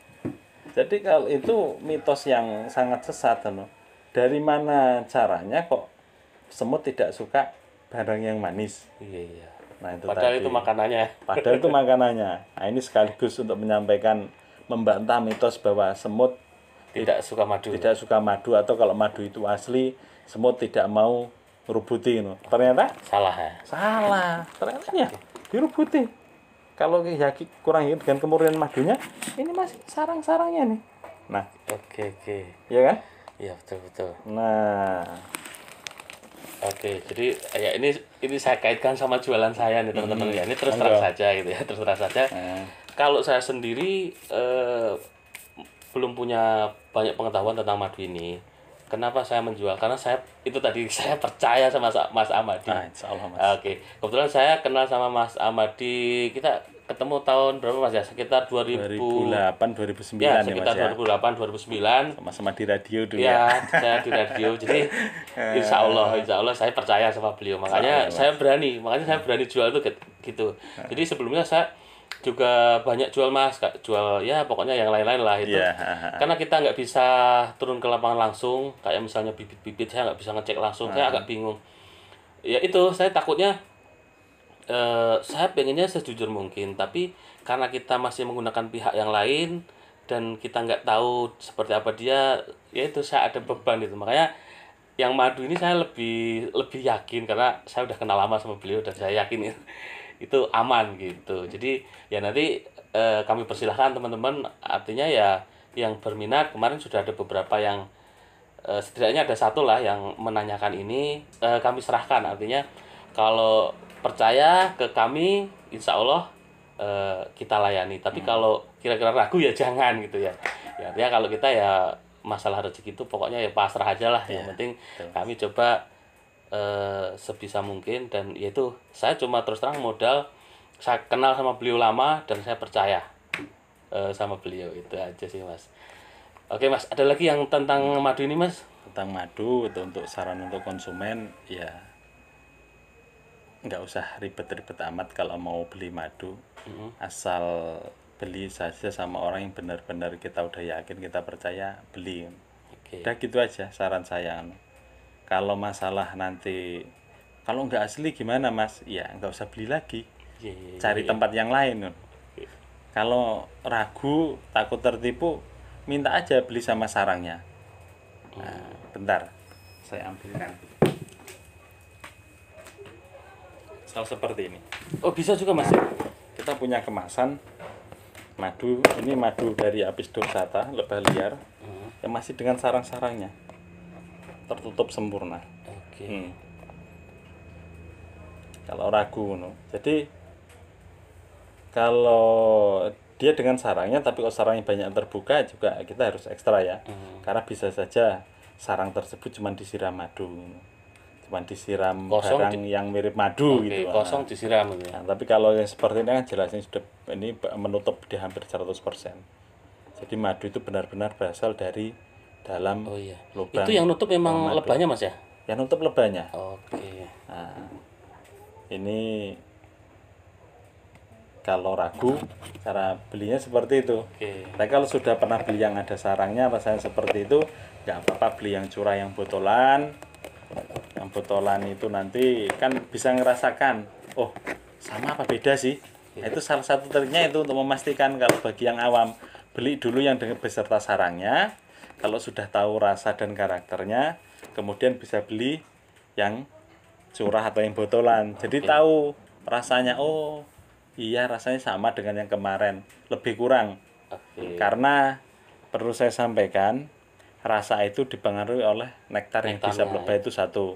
jadi kalau itu mitos yang sangat sesat, no. Dari mana caranya kok semut tidak suka barang yang manis? Iya. iya. Nah, itu Padahal tadi. itu makanannya. Padahal itu makanannya. Nah, ini sekaligus untuk menyampaikan membantah mitos bahwa semut tidak suka madu. Tidak suka madu atau kalau madu itu asli, semut tidak mau rubuti no. Ternyata salah. Ya. Salah. Ternyata ya dirubuti kalau yaki kurang yakin dengan kemurnian madunya ini masih sarang-sarangnya nih nah oke oke okay. ya kan iya betul betul nah oke jadi ya ini ini saya kaitkan sama jualan saya nih teman-teman mm-hmm. ya ini terus terang saja gitu ya terus terang saja hmm. kalau saya sendiri eh, belum punya banyak pengetahuan tentang madu ini Kenapa saya menjual? Karena saya itu tadi saya percaya sama Mas Amadi. Nah, Allah, Mas. Oke. Kebetulan saya kenal sama Mas Amadi. Kita ketemu tahun berapa Mas ya? Sekitar 2000... 2008 2009 ya, ya sekitar ya, Mas, 2008 ya? 2009. Sama-sama di radio dulu iya, ya. saya di radio. Jadi ah. insya Allah, insya Allah saya percaya sama beliau. Makanya Allah, saya berani. Makanya saya berani jual itu gitu. Jadi sebelumnya saya juga banyak jual mas jual ya pokoknya yang lain-lain lah itu yeah. karena kita nggak bisa turun ke lapangan langsung kayak misalnya bibit-bibit saya nggak bisa ngecek langsung uh. saya agak bingung ya itu saya takutnya eh, saya pengennya sejujur mungkin tapi karena kita masih menggunakan pihak yang lain dan kita nggak tahu seperti apa dia ya itu saya ada beban itu makanya yang madu ini saya lebih lebih yakin karena saya udah kenal lama sama beliau dan saya yakin itu itu aman gitu hmm. jadi ya nanti e, kami persilahkan teman-teman artinya ya yang berminat kemarin sudah ada beberapa yang e, setidaknya ada satu lah yang menanyakan ini e, kami serahkan artinya kalau percaya ke kami insya Allah e, kita layani tapi hmm. kalau kira-kira ragu ya jangan gitu ya ya kalau kita ya masalah rezeki itu pokoknya ya pasrah aja lah yeah. yang iya, penting Betul. kami coba e, sebisa mungkin dan yaitu saya cuma terus terang modal saya kenal sama beliau lama dan saya percaya e, sama beliau itu aja sih mas oke mas ada lagi yang tentang madu ini mas tentang madu itu untuk saran untuk konsumen ya nggak usah ribet-ribet amat kalau mau beli madu mm-hmm. asal beli saja sama orang yang benar-benar kita udah yakin kita percaya beli Oke. udah gitu aja saran saya anu kalau masalah nanti kalau nggak asli gimana mas ya nggak usah beli lagi yeah, iya, iya, cari iya. tempat yang lain kalau ragu takut tertipu minta aja beli sama sarangnya oh. nah, bentar saya ambilkan saus seperti ini oh bisa juga mas ya? kita punya kemasan madu ini madu dari apis dorsata lebah liar hmm. yang masih dengan sarang-sarangnya tertutup sempurna. Oke. Hmm. Kalau ragu no. Jadi kalau dia dengan sarangnya tapi kalau sarangnya banyak terbuka juga kita harus ekstra ya. Hmm. Karena bisa saja sarang tersebut cuma disiram madu. Cuma disiram kosong barang di... yang mirip madu okay, gitu. kosong nah. disiram gitu. Ya. Nah, tapi kalau yang seperti ini kan jelasnya sudah ini menutup di hampir 100%. Jadi madu itu benar-benar berasal dari dalam oh, iya. lubang. Itu yang nutup memang lebahnya mas ya? Yang nutup lebahnya. Oke. Nah, ini kalau ragu cara belinya seperti itu. Okay. Nah, Tapi kalau sudah pernah beli yang ada sarangnya rasanya seperti itu, nggak apa-apa beli yang curah yang botolan. Yang botolan itu nanti kan bisa ngerasakan, oh sama apa beda sih? Iya. Nah, itu salah satu triknya itu untuk memastikan kalau bagi yang awam beli dulu yang dengan beserta sarangnya kalau sudah tahu rasa dan karakternya kemudian bisa beli yang curah atau yang botolan jadi tahu rasanya oh iya rasanya sama dengan yang kemarin lebih kurang okay. karena perlu saya sampaikan rasa itu dipengaruhi oleh nektar Nektarnya. yang bisa lebah ya. itu satu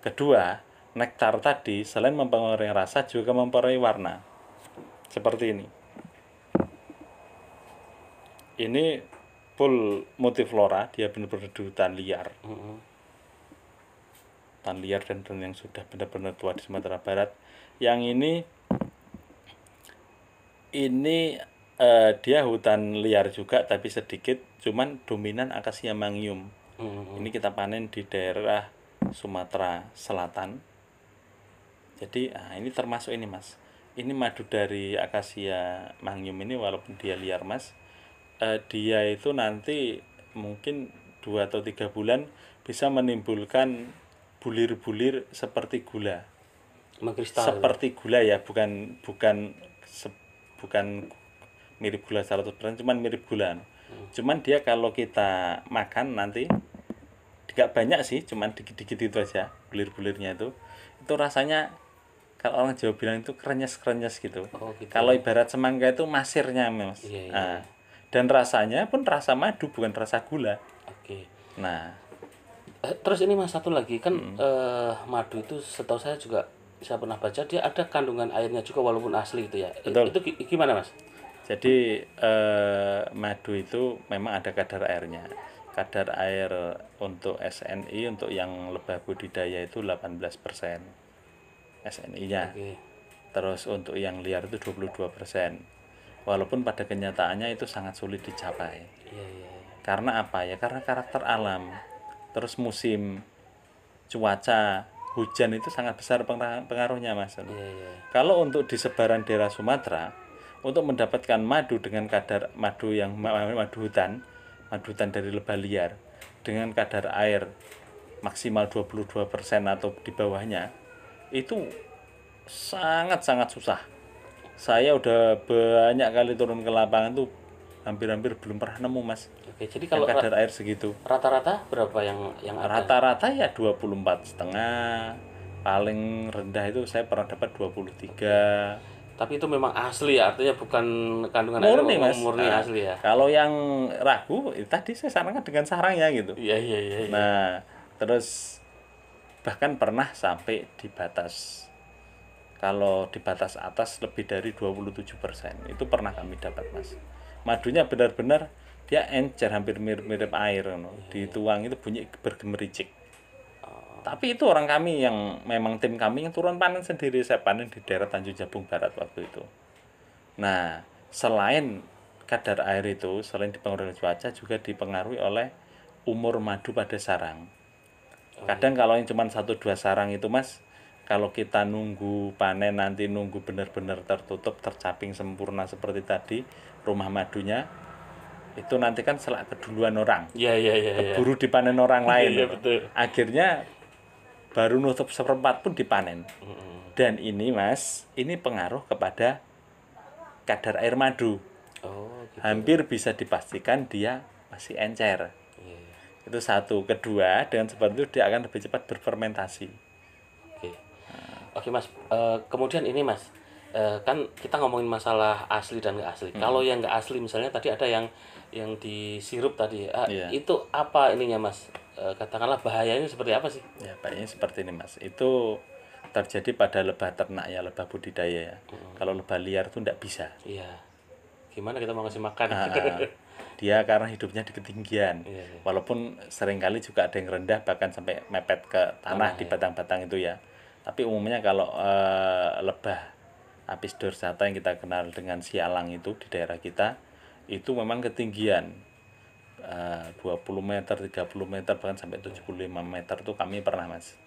kedua nektar tadi selain mempengaruhi rasa juga mempengaruhi warna seperti ini ini full flora dia benar-benar di hutan liar mm-hmm. hutan liar dan hutan yang sudah benar-benar tua di Sumatera Barat yang ini ini uh, dia hutan liar juga tapi sedikit cuman dominan akasia mangium mm-hmm. ini kita panen di daerah Sumatera Selatan jadi ah, ini termasuk ini mas ini madu dari akasia mangium ini walaupun dia liar mas uh, dia itu nanti mungkin dua atau tiga bulan bisa menimbulkan bulir-bulir seperti gula Mengkristal. seperti gula ya bukan bukan se, bukan mirip gula 100% cuman mirip gula hmm. cuman dia kalau kita makan nanti tidak banyak sih cuman dikit-dikit itu aja bulir-bulirnya itu itu rasanya kalau orang Jawa bilang itu krenyes-krenyes gitu. Oh, gitu. Kalau ibarat semangka itu masirnya, Mas. Iya, iya. Nah, dan rasanya pun rasa madu bukan rasa gula oke nah eh, terus ini mas satu lagi kan hmm. eh, madu itu setahu saya juga saya pernah baca dia ada kandungan airnya juga walaupun asli itu ya Betul. itu gimana mas jadi eh, madu itu memang ada kadar airnya kadar air untuk SNI untuk yang lebah budidaya itu 18% SNI-nya Oke. terus untuk yang liar itu 22% walaupun pada kenyataannya itu sangat sulit dicapai iya, iya, iya. karena apa ya karena karakter alam terus musim cuaca hujan itu sangat besar pengaruhnya mas iya, iya. kalau untuk di sebaran daerah Sumatera untuk mendapatkan madu dengan kadar madu yang madu hutan madu hutan dari lebah liar dengan kadar air maksimal 22% atau di bawahnya itu sangat-sangat susah saya udah banyak kali turun ke lapangan tuh hampir-hampir belum pernah nemu mas oke jadi kalau yang kadar air segitu rata-rata berapa yang yang rata-rata ya 24 setengah paling rendah itu saya pernah dapat 23 tapi itu memang asli ya artinya bukan kandungan murni, air mas. murni nah, asli ya kalau yang ragu ya tadi saya sarankan dengan sarangnya gitu iya iya iya ya. nah terus bahkan pernah sampai di batas kalau di batas atas lebih dari 27% persen itu pernah kami dapat mas madunya benar-benar dia encer hampir mirip-mirip air no. Iya. dituang itu bunyi bergemericik oh. tapi itu orang kami yang memang tim kami yang turun panen sendiri saya panen di daerah Tanjung Jabung Barat waktu itu nah selain kadar air itu selain dipengaruhi cuaca juga dipengaruhi oleh umur madu pada sarang oh, kadang iya. kalau yang cuma satu dua sarang itu mas kalau kita nunggu panen nanti nunggu benar-benar tertutup tercaping sempurna seperti tadi rumah madunya itu nanti kan selak keduluan orang ya, ya, ya, keburu ya. dipanen orang lain ya, ya, betul. akhirnya baru nutup seperempat pun dipanen dan ini mas ini pengaruh kepada kadar air madu oh, gitu. hampir bisa dipastikan dia masih encer yeah. Iya. itu satu kedua dengan seperti itu dia akan lebih cepat berfermentasi Oke mas, uh, kemudian ini mas, uh, kan kita ngomongin masalah asli dan nggak asli. Hmm. Kalau yang nggak asli misalnya tadi ada yang yang disirup tadi, uh, eh, yeah. itu apa ininya mas? Uh, katakanlah bahayanya seperti apa sih? Ya bahayanya seperti ini mas, itu terjadi pada lebah ternak ya, lebah budidaya ya. Hmm. Kalau lebah liar tuh nggak bisa. Iya. Gimana kita mau ngasih makan? Uh, dia karena hidupnya di ketinggian. Yeah, yeah. Walaupun seringkali juga ada yang rendah bahkan sampai mepet ke tanah, tanah di batang-batang ya. itu ya tapi umumnya kalau e, lebah apis dorsata yang kita kenal dengan sialang itu di daerah kita itu memang ketinggian e, eh, 20 meter, 30 meter bahkan sampai 75 meter itu kami pernah mas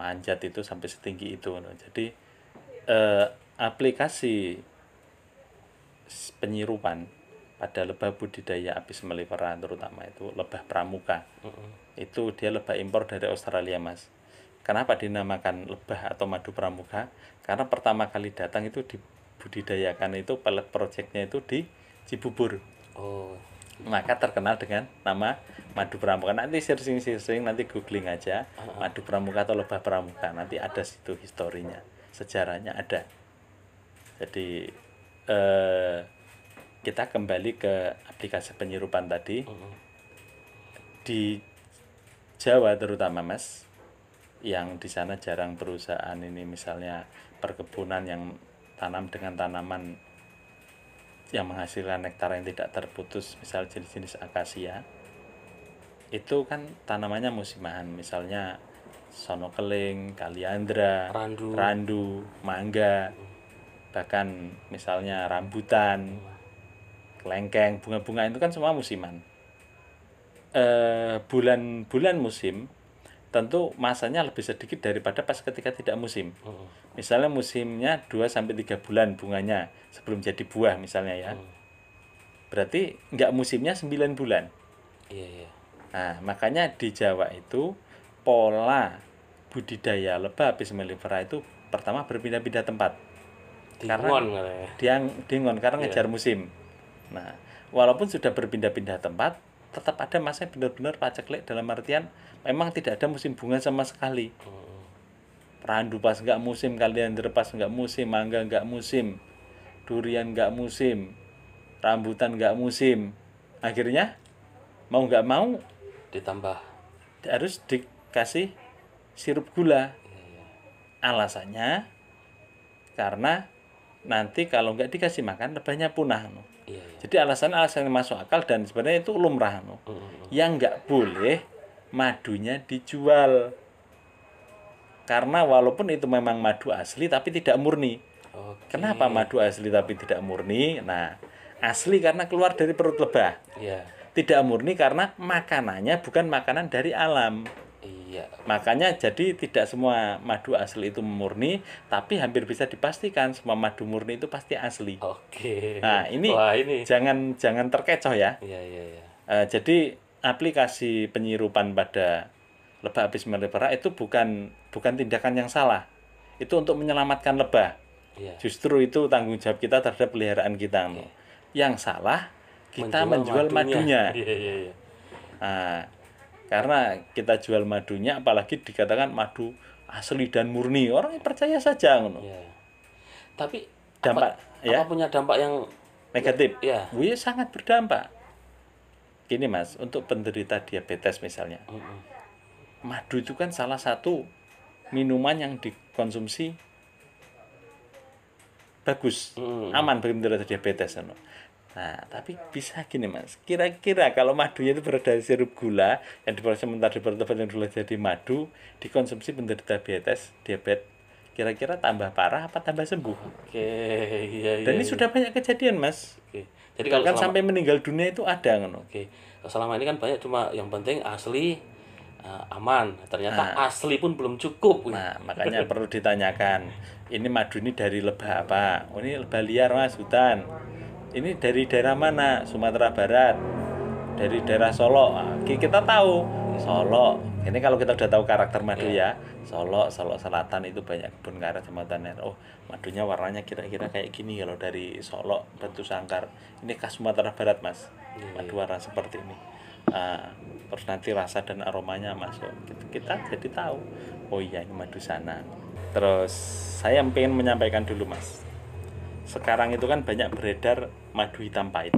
manjat itu sampai setinggi itu jadi e, aplikasi penyirupan pada lebah budidaya apis melipera terutama itu lebah pramuka uh -uh. itu dia lebah impor dari Australia mas Kenapa dinamakan lebah atau madu pramuka? Karena pertama kali datang itu dibudidayakan itu pelet projectnya itu di Cibubur. Oh. Maka terkenal dengan nama madu pramuka. Nanti searching-searching nanti googling aja madu pramuka atau lebah pramuka. Nanti ada situ historinya, sejarahnya ada. Jadi eh, kita kembali ke aplikasi penyirupan tadi. Di Jawa terutama Mas, yang di sana jarang perusahaan ini misalnya perkebunan yang tanam dengan tanaman yang menghasilkan nektar yang tidak terputus misal jenis-jenis akasia itu kan tanamannya musimahan misalnya sono keling, kaliandra, randu, randu mangga, bahkan misalnya rambutan, lengkeng bunga-bunga itu kan semua musiman. Eh, bulan bulan -bulan musim tentu masanya lebih sedikit daripada pas ketika tidak musim. Oh. Misalnya musimnya 2 sampai 3 bulan bunganya sebelum jadi buah misalnya ya. Oh. Berarti nggak musimnya 9 bulan. Iya, iya. Nah, makanya di Jawa itu pola budidaya lebah apis mellifera itu pertama berpindah-pindah tempat. Dingon karena dia dingon karena yeah. ngejar musim. Nah, walaupun sudah berpindah-pindah tempat, tetap ada yang benar-benar paceklik dalam artian memang tidak ada musim bunga sama sekali oh. Hmm. perandu pas nggak musim kalian pas nggak musim mangga nggak musim durian nggak musim rambutan nggak musim akhirnya mau nggak mau ditambah harus dikasih sirup gula iya, iya. alasannya karena nanti kalau nggak dikasih makan lebahnya punah anu. Iya, iya. Jadi alasan-alasan masuk akal dan sebenarnya itu lumrah. Mm -hmm. Yang nggak boleh madunya dijual. Karena walaupun itu memang madu asli tapi tidak murni. Okay. Kenapa madu asli tapi tidak murni? Nah, asli karena keluar dari perut lebah. Yeah. Tidak murni karena makanannya bukan makanan dari alam. Iya. Makanya jadi tidak semua madu asli itu murni, tapi hampir bisa dipastikan semua madu murni itu pasti asli. Oke. Nah, ini, Wah, ini. jangan jangan terkecoh ya. Iya, iya, iya. Uh, jadi aplikasi penyirupan pada lebah habis melebah itu bukan bukan tindakan yang salah. Itu untuk menyelamatkan lebah. Iya. Justru itu tanggung jawab kita terhadap peliharaan kita. Iya. Yang salah kita menjual, menjual madunya. madunya. Iya, iya, iya. Uh, karena kita jual madunya apalagi dikatakan madu asli dan murni orang percaya saja ya. tapi dampak apa, ya apa punya dampak yang negatif ya Wih, iya, sangat berdampak gini mas untuk penderita diabetes misalnya mm -mm. madu itu kan salah satu minuman yang dikonsumsi bagus mm aman bagi penderita diabetes no. Nah, tapi bisa gini mas, kira-kira kalau madunya itu berada dari sirup gula yang diproses di dipertebat yang dulu jadi madu, dikonsumsi penderita diabetes, diabetes kira-kira tambah parah apa tambah sembuh? Oke, iya, iya. Dan ini iya. sudah banyak kejadian mas. Oke. Jadi kalau kan selama, sampai meninggal dunia itu ada kan? Oke, selama ini kan banyak cuma yang penting asli eh, aman. Ternyata nah, asli pun belum cukup. Nah, makanya perlu ditanyakan. Ini madu ini dari lebah apa? Oh, ini lebah liar mas hutan ini dari daerah mana Sumatera Barat dari daerah Solo ah, kita tahu Solo ini kalau kita udah tahu karakter madu iya. ya Solo Solo Selatan itu banyak kebun karet sama tanah oh madunya warnanya kira-kira kayak gini kalau dari Solo bentuk sangkar ini khas Sumatera Barat mas iya. madu warna seperti ini uh, terus nanti rasa dan aromanya masuk kita, kita jadi tahu oh iya ini madu sana terus saya ingin menyampaikan dulu mas sekarang itu kan banyak beredar madu hitam pahit.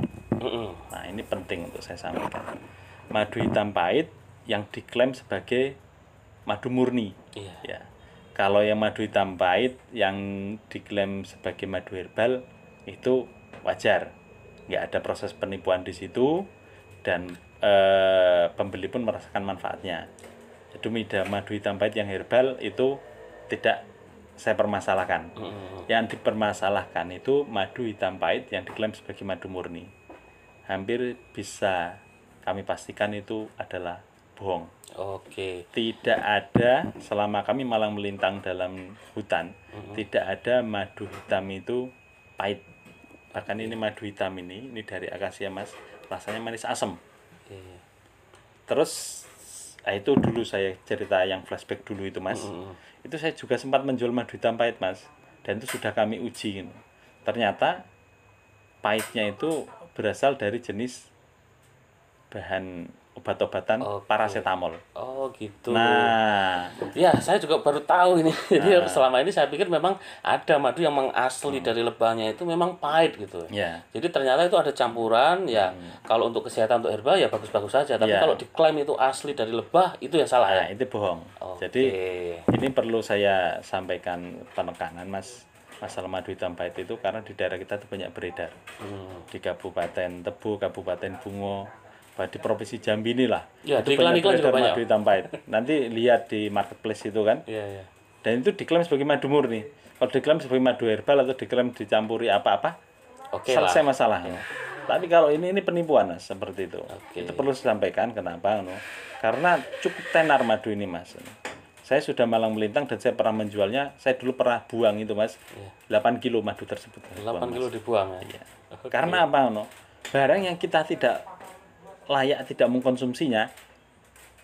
Nah, ini penting untuk saya sampaikan. Madu hitam pahit yang diklaim sebagai madu murni. Iya. Ya. Kalau yang madu hitam pahit yang diklaim sebagai madu herbal itu wajar. Nggak ada proses penipuan di situ dan e, pembeli pun merasakan manfaatnya. Jadi madu hitam pahit yang herbal itu tidak saya permasalahkan. Hmm. Yang dipermasalahkan itu madu hitam pahit yang diklaim sebagai madu murni. Hampir bisa kami pastikan itu adalah bohong. Oke. Tidak ada selama kami malang melintang dalam hutan, hmm. tidak ada madu hitam itu pahit. Bahkan ini madu hitam ini, ini dari akasia mas, rasanya manis asem. Okay. Terus, ah, itu dulu saya cerita yang flashback dulu itu mas. Hmm itu saya juga sempat menjual madu hitam pahit mas dan itu sudah kami uji gitu. ternyata pahitnya itu berasal dari jenis bahan obat-obatan okay. paracetamol. Oh gitu. Nah, ya saya juga baru tahu ini. Jadi nah. selama ini saya pikir memang ada madu yang mengasli hmm. dari lebahnya itu memang pahit gitu. Yeah. Jadi ternyata itu ada campuran ya. Hmm. Kalau untuk kesehatan untuk herbal ya bagus-bagus saja. Tapi yeah. kalau diklaim itu asli dari lebah itu yang salah nah, ya. Itu bohong. Okay. Jadi ini perlu saya sampaikan penekanan Mas masalah madu hitam pahit itu karena di daerah kita itu banyak beredar hmm. di Kabupaten Tebu, Kabupaten Bungo, di provinsi Jambi inilah. Ya, itu iklan iklan juga banyak. Madu hitam pahit. Nanti lihat di marketplace itu kan. Iya, iya. Dan itu diklaim sebagai madu murni. Kalau diklaim sebagai madu herbal atau diklaim dicampuri apa-apa, okay selesai lah. masalah. Tapi kalau ini ini penipuan mas, seperti itu. Okay. Itu perlu disampaikan kenapa, no? Anu? Karena cukup tenar madu ini mas. Saya sudah malang melintang dan saya pernah menjualnya. Saya dulu pernah buang itu mas, yeah. Iya. 8 kilo madu tersebut. 8 buang, kilo mas. dibuang ya. Iya. Okay. Karena apa, no? Anu? Barang yang kita tidak layak tidak mengkonsumsinya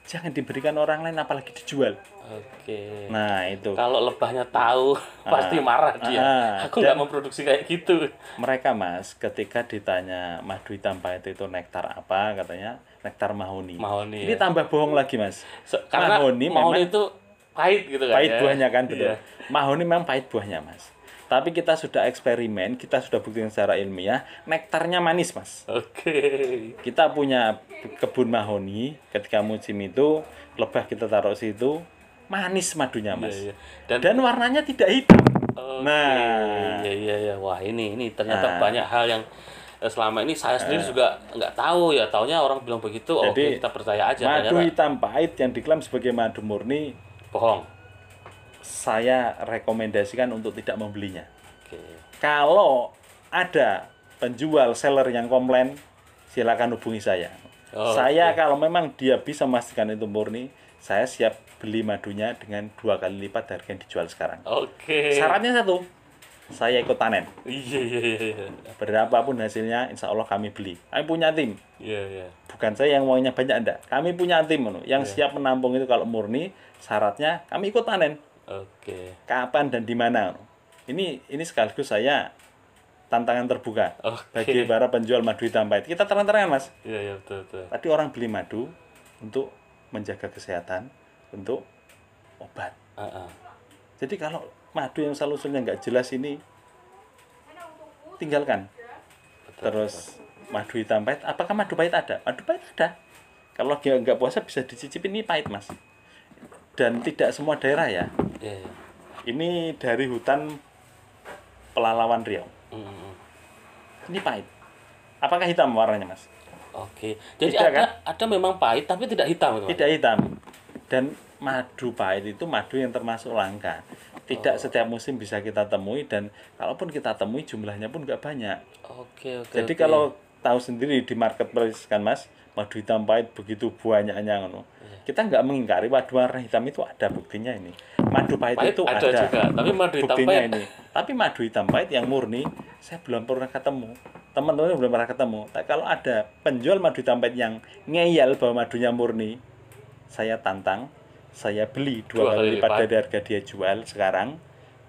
jangan diberikan orang lain apalagi dijual. Oke. Nah itu. Kalau lebahnya tahu ah, pasti marah dia. Ah, ah. Aku nggak memproduksi kayak gitu. Mereka mas, ketika ditanya madu hitam pahit itu nektar apa, katanya nektar mahoni. Mahoni. Ini ya. tambah bohong lagi mas. So, karena mahoni, mahoni memang, itu pahit gitu kan. Pahit ya? buahnya kan betul. Yeah. Mahoni memang pahit buahnya mas tapi kita sudah eksperimen, kita sudah buktikan secara ilmiah, nektarnya manis, Mas. Oke. Okay. Kita punya kebun mahoni, ketika musim itu lebah kita taruh situ, manis madunya, iya, Mas. Yeah, yeah. Dan, Dan warnanya tidak hitam. Okay. Nah, iya iya iya. Wah, ini ini ternyata nah. banyak hal yang eh, selama ini saya sendiri nah. juga nggak tahu ya taunya orang bilang begitu oke oh kita percaya aja madu ternyata. hitam pahit yang diklaim sebagai madu murni bohong saya rekomendasikan untuk tidak membelinya. Oke. Kalau ada penjual seller yang komplain, silakan hubungi saya. Oh, saya okay. kalau memang dia bisa memastikan itu murni, saya siap beli madunya dengan dua kali lipat dari yang dijual sekarang. Oke. Syaratnya satu, saya ikut tanen. Iya, iya iya iya. Berapapun hasilnya, insya Allah kami beli. Kami punya tim. Iya yeah, iya. Yeah. Bukan saya yang maunya banyak anda. Kami punya tim, yang yeah. siap menampung itu kalau murni. Syaratnya kami ikut tanen. Oke. Kapan dan di mana? Ini ini sekaligus saya tantangan terbuka okay. bagi para penjual madu hitam pahit. Kita terang-terangan, Mas. Iya, iya, betul, betul. Tadi orang beli madu untuk menjaga kesehatan, untuk obat. Uh -uh. Jadi kalau madu yang salusulnya nggak jelas ini tinggalkan. Betul, Terus betul. madu hitam pahit, apakah madu pahit ada? Madu pahit ada. Kalau dia nggak puasa bisa dicicipin ini pahit, Mas dan tidak semua daerah ya. Yeah. Ini dari hutan Pelalawan Riau. Mm. Ini pahit. Apakah hitam warnanya, Mas? Oke. Jadi tidak, ada kan? ada memang pahit tapi tidak hitam, itu Tidak hitam. Dan madu pahit itu madu yang termasuk langka. Tidak oh. setiap musim bisa kita temui dan kalaupun kita temui jumlahnya pun nggak banyak. Oke, oke. Jadi oke. kalau tahu sendiri di marketplace kan mas madu hitam pahit begitu banyaknya kan kita nggak mengingkari madu warna hitam itu ada buktinya ini madu pahit, pahit itu ada, ada juga tapi madu hitam buktinya pahit ini tapi madu hitam pahit yang murni saya belum pernah ketemu teman-teman belum pernah ketemu tapi kalau ada penjual madu hitam pahit yang ngeyel bahwa madunya murni saya tantang saya beli dua, kali lipat dari harga dia jual sekarang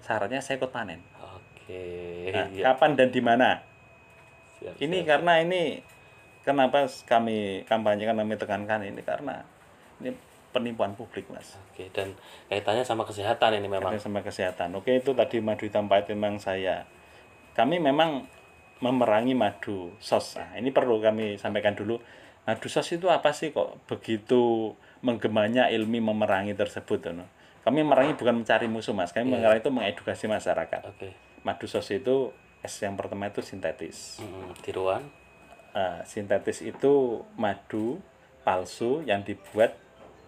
syaratnya saya ikut panen oke nah, iya. kapan dan di mana siap, ini siap. karena ini kenapa kami kampanyekan kami tekankan ini karena ini penipuan publik mas. Oke dan kaitannya sama kesehatan ini memang. Kaitannya sama kesehatan. Oke itu tadi madu hitam pahit memang saya. Kami memang memerangi madu sos. Nah, ini perlu kami sampaikan dulu. Madu sos itu apa sih kok begitu menggemanya ilmi memerangi tersebut? No? Kami memerangi bukan mencari musuh mas. Kami yeah. Iya. itu mengedukasi masyarakat. Oke. Madu sos itu es yang pertama itu sintetis. Hmm, tiruan? Uh, sintetis itu madu palsu yang dibuat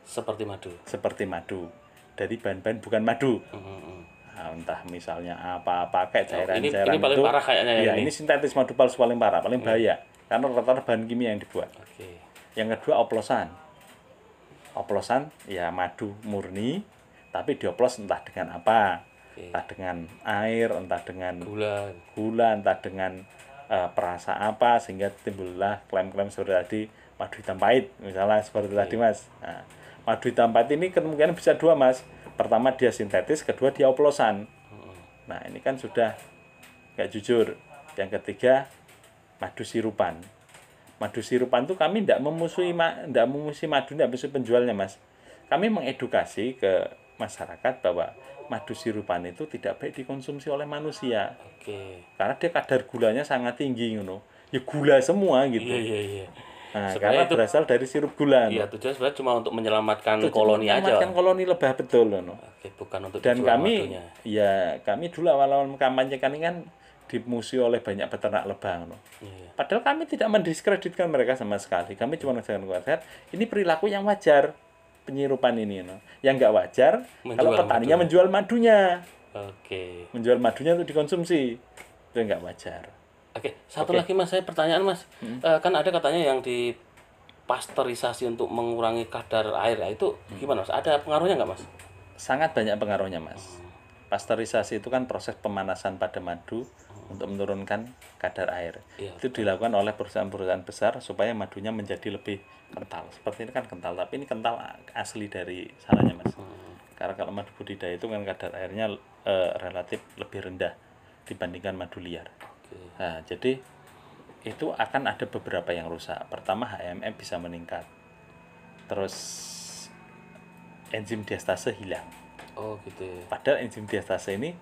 seperti madu. Seperti madu dari bahan-bahan bukan madu. Hmm, Nah, entah misalnya apa pakai oh, cairan-cairan ini, cairan ini paling itu, parah kayaknya ya, iya, ini. ini sintetis madu palsu paling parah paling mm. bahaya karena rata-rata bahan kimia yang dibuat okay. yang kedua oplosan oplosan ya madu murni tapi dioplos entah dengan apa okay. entah dengan air entah dengan gula gula entah dengan uh, perasa apa sehingga timbullah klaim-klaim seperti tadi madu hitam pahit misalnya seperti okay. tadi iya. mas nah, madu hitam pahit ini kemungkinan bisa dua mas pertama dia sintetis kedua dia oplosan nah ini kan sudah nggak jujur yang ketiga madu sirupan madu sirupan itu kami tidak memusuhi tidak memusuhi madu tidak memusuhi penjualnya mas kami mengedukasi ke masyarakat bahwa madu sirupan itu tidak baik dikonsumsi oleh manusia. Okay. Karena dia kadar gulanya sangat tinggi you know. Ya gula semua gitu. Iya iya iya. Nah, karena itu, berasal dari sirup gula. Iya, no. tujuan sebenarnya cuma untuk menyelamatkan tujuan koloni menyelamatkan aja. Menyelamatkan koloni lebah betul no. Oke, bukan untuk Dan kami madunya. ya kami dulu awal-awal mengkampanyekan ini kan dimusuhi oleh banyak peternak lebah no. Iya. Padahal kami tidak mendiskreditkan mereka sama sekali. Kami cuma mengatakan ini perilaku yang wajar penyirupan ini no. yang nggak wajar menjual kalau petaninya madu. menjual madunya oke okay. menjual madunya untuk dikonsumsi itu nggak wajar oke okay. satu okay. lagi mas saya pertanyaan mas hmm. e, kan ada katanya yang di pasteurisasi untuk mengurangi kadar air ya itu hmm. gimana mas ada pengaruhnya nggak mas sangat banyak pengaruhnya mas pasteurisasi itu kan proses pemanasan pada madu untuk menurunkan kadar air. Iya. Itu dilakukan oleh perusahaan-perusahaan besar supaya madunya menjadi lebih kental. Seperti ini kan kental, tapi ini kental asli dari sananya, Mas. Hmm. Karena kalau madu budidaya itu kan kadar airnya e, relatif lebih rendah dibandingkan madu liar. Okay. Nah, jadi itu akan ada beberapa yang rusak. Pertama HMM bisa meningkat. Terus enzim diastase hilang. Oh gitu. Ya. Padahal enzim diastase ini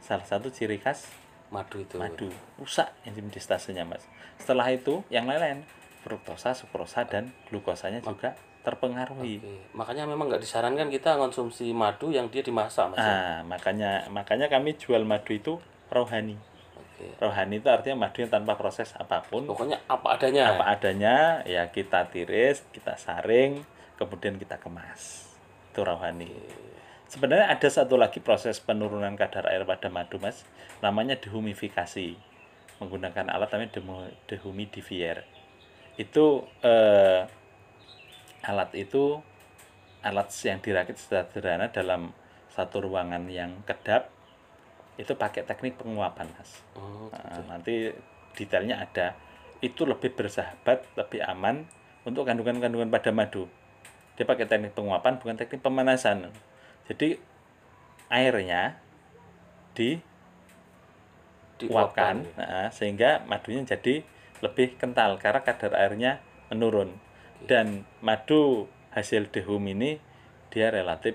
salah satu ciri khas madu itu madu rusak enzim distasenya mas setelah itu yang lain-lain fruktosa sukrosa dan glukosanya Ma juga terpengaruhi okay. makanya memang nggak disarankan kita konsumsi madu yang dia dimasak mas ya? ah makanya makanya kami jual madu itu rohani okay. rohani itu artinya madu yang tanpa proses apapun pokoknya apa adanya apa adanya ya kita tiris kita saring kemudian kita kemas itu rohani okay Sebenarnya ada satu lagi proses penurunan kadar air pada madu, Mas. Namanya dehumifikasi. Menggunakan alat namanya dehumidifier. Itu eh, alat itu alat yang dirakit sederhana dalam satu ruangan yang kedap itu pakai teknik penguapan mas oh, gitu. Nah, nanti detailnya ada itu lebih bersahabat lebih aman untuk kandungan-kandungan pada madu dia pakai teknik penguapan bukan teknik pemanasan jadi airnya di diuapkan nah, sehingga madunya jadi lebih kental karena kadar airnya menurun dan madu hasil dehum ini dia relatif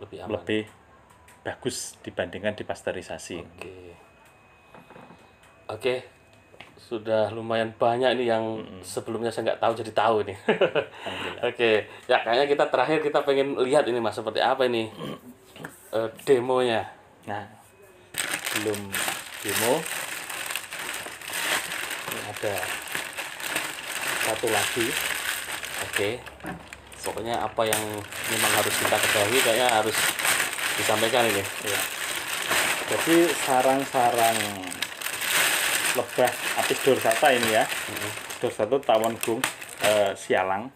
lebih aman. lebih bagus dibandingkan di Oke. Oke, sudah lumayan banyak ini yang mm -hmm. sebelumnya saya nggak tahu jadi tahu ini. Oke, okay. ya kayaknya kita terakhir kita pengen lihat ini mas seperti apa ini uh, demonya. Nah, belum demo. Ini ada satu lagi. Oke, okay. pokoknya apa yang memang harus kita ketahui kayaknya harus disampaikan ini. Ya. Jadi sarang-sarang lebah apis dorsata ini ya mm-hmm. dorsata tawon gung e, sialang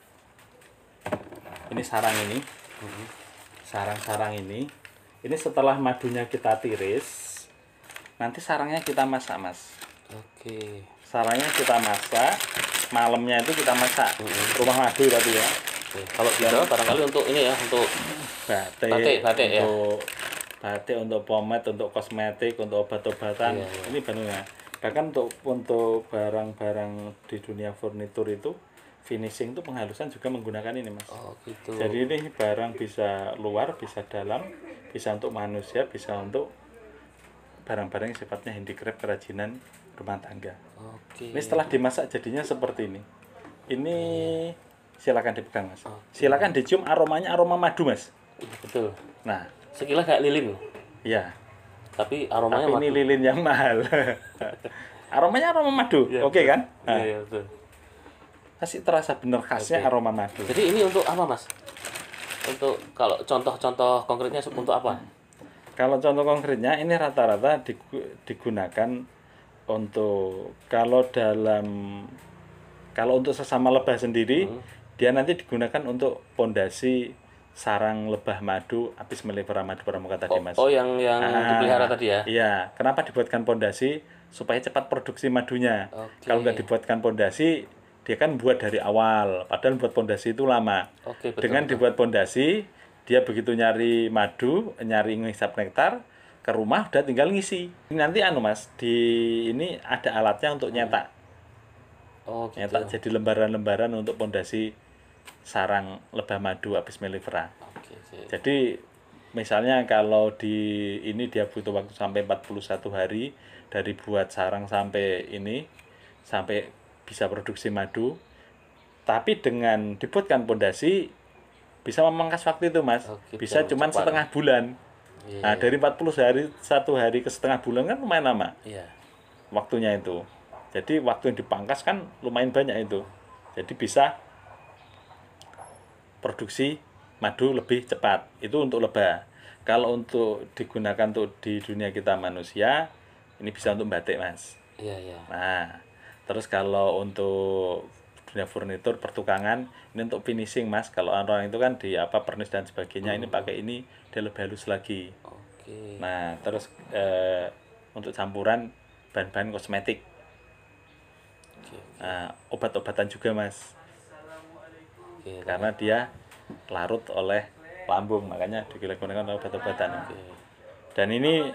ini sarang ini mm-hmm. sarang-sarang ini ini setelah madunya kita tiris nanti sarangnya kita masak mas oke sarangnya kita masak malamnya itu kita masak mm-hmm. rumah madu tadi ya Oke. Kalau bisa barangkali untuk ini ya, untuk batik, batik, batik ya. untuk ya. batik, untuk pomade, untuk kosmetik, untuk obat-obatan. Iya, iya. Ini benar bahkan untuk untuk barang-barang di dunia furnitur itu finishing itu penghalusan juga menggunakan ini mas oh, gitu. jadi ini barang bisa luar bisa dalam bisa untuk manusia bisa untuk barang-barang yang sifatnya handicraft kerajinan rumah tangga okay. ini setelah dimasak jadinya seperti ini ini hmm. silakan dipegang mas okay. silakan dicium aromanya aroma madu mas betul nah sekilas kayak lilin iya tapi aromanya tapi madu. ini lilin yang mahal aromanya aroma madu ya, oke okay, kan nah. iya, iya betul masih terasa bener khasnya okay. aroma madu jadi ini untuk apa mas untuk kalau contoh-contoh konkretnya untuk apa kalau contoh konkretnya ini rata-rata digunakan untuk kalau dalam kalau untuk sesama lebah sendiri hmm. dia nanti digunakan untuk pondasi sarang lebah madu habis melipara madu muka tadi oh, mas oh, yang yang ah, dipelihara tadi ya iya kenapa dibuatkan pondasi supaya cepat produksi madunya okay. kalau nggak dibuatkan pondasi dia kan buat dari awal padahal buat pondasi itu lama okay, betul, dengan betul. dibuat pondasi dia begitu nyari madu nyari ngisap nektar ke rumah udah tinggal ngisi nanti anu mas di ini ada alatnya untuk nyetak oh, oh gitu. nyetak jadi lembaran-lembaran untuk pondasi sarang lebah madu Apis mellifera. Okay, okay. Jadi misalnya kalau di ini dia butuh waktu sampai 41 hari dari buat sarang sampai ini sampai bisa produksi madu. Tapi dengan dibuatkan pondasi bisa memangkas waktu itu, Mas. Okay, oh, gitu. bisa cuma setengah bulan. Yeah. Nah, iya. dari 40 hari satu hari ke setengah bulan kan lumayan lama. Yeah. Waktunya itu. Jadi waktu yang dipangkas kan lumayan banyak itu. Jadi bisa produksi madu lebih cepat. Itu untuk lebah. Kalau untuk digunakan untuk di dunia kita manusia, ini bisa untuk batik, Mas. Iya, iya. Nah, terus kalau untuk dunia furnitur pertukangan ini untuk finishing mas kalau orang itu kan di apa pernis dan sebagainya hmm. ini pakai ini dia lebih halus lagi okay. nah terus eh, untuk campuran bahan-bahan kosmetik okay, okay. nah, obat-obatan juga mas okay, karena dia larut oleh lambung makanya digunakan obat-obatan ah, okay. dan ini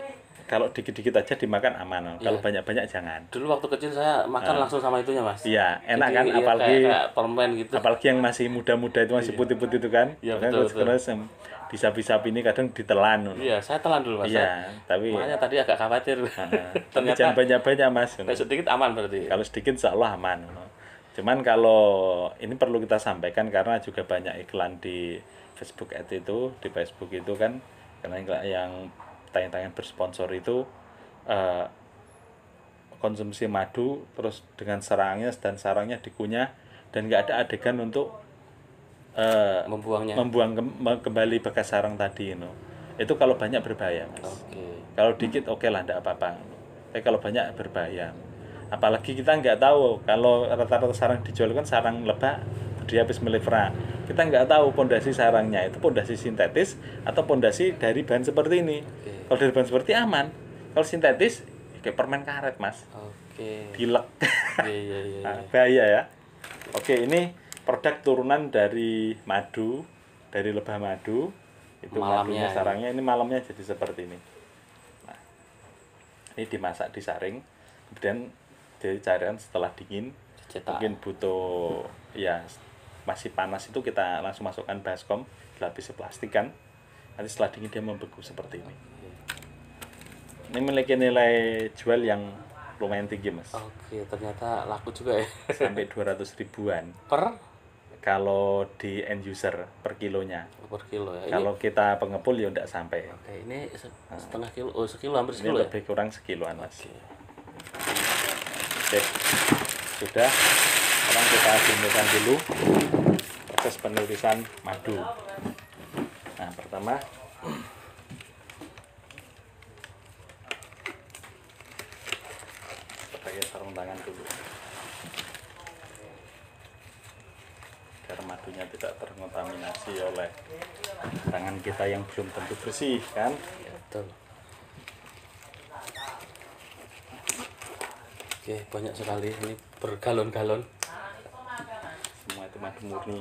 kalau dikit-dikit aja dimakan aman yeah. kalau banyak-banyak jangan dulu waktu kecil saya makan uh, langsung sama itunya mas iya enak Jadi, kan iya, apalagi kayak, kayak permen gitu apalagi yang masih muda-muda itu masih iya. putih-putih itu kan iya betul, betul. di sapi ini kadang ditelan iya saya telan dulu mas iya tapi makanya tadi agak khawatir uh, ternyata jangan banyak-banyak mas sedikit aman berarti kalau sedikit insya aman Cuman kalau ini perlu kita sampaikan karena juga banyak iklan di Facebook ad itu, di Facebook itu kan karena iklan yang tayang-tayang bersponsor itu uh, konsumsi madu terus dengan sarangnya dan sarangnya dikunyah dan nggak ada adegan untuk uh, membuangnya membuang kembali bekas sarang tadi itu. You know. Itu kalau banyak berbahaya, Mas. Okay. Kalau dikit oke okay lah tidak apa-apa. Tapi kalau banyak berbahaya apalagi kita nggak tahu kalau rata-rata sarang dijual kan sarang lebah dia habis melevra kita nggak tahu pondasi sarangnya itu pondasi sintetis atau pondasi dari bahan seperti ini okay. kalau dari bahan seperti aman kalau sintetis kayak permen karet mas okay. dilek yeah, yeah, yeah, yeah. bahaya ya oke okay, ini produk turunan dari madu dari lebah madu itu malamnya madunya, ya. sarangnya ini malamnya jadi seperti ini nah, ini dimasak disaring kemudian jadi cairan setelah dingin Cetak. mungkin butuh ya masih panas itu kita langsung masukkan baskom dilapisi plastik kan nanti setelah dingin dia membeku seperti ini ini memiliki nilai jual yang lumayan tinggi mas oke ternyata laku juga ya sampai dua ratus ribuan per kalau di end user per kilonya per kilo ya kalau ini... kita pengepul ya tidak sampai oke ini nah. setengah kilo oh sekilo hampir sekilo ini ya? lebih kurang sekiloan mas oke oke sudah sekarang kita simulkan dulu proses penulisan madu nah pertama pakai sarung tangan dulu agar madunya tidak terkontaminasi oleh tangan kita yang belum tentu bersih kan betul Oke, banyak sekali ini bergalon-galon. Semua itu madu murni.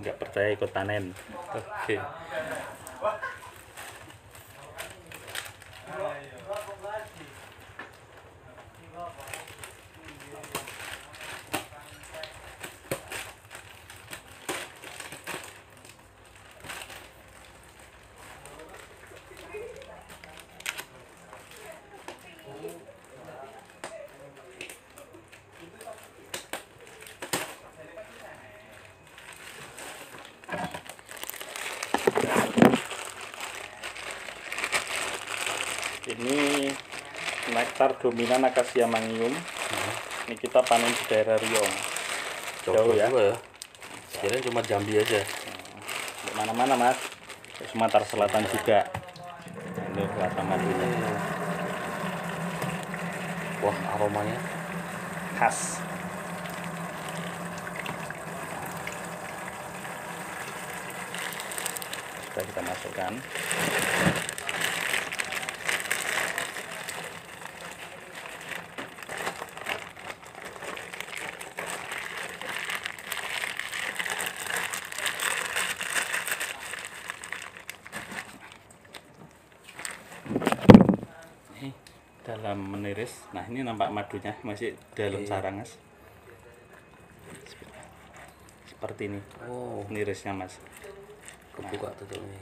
Enggak percaya ikut panen. Oke. ini nektar dominan akasia mangium hmm. ini kita panen di daerah Riau jauh, jauh ya, ya. cuma Jambi aja hmm. di mana mana mas Sumatera Selatan juga ini Selatan Madura iya. wah aromanya khas kita kita masukkan Nah ini nampak madunya masih dalam sarang mas. Seperti ini. Oh. Nirisnya mas. Kebuka buka nah, tutupnya.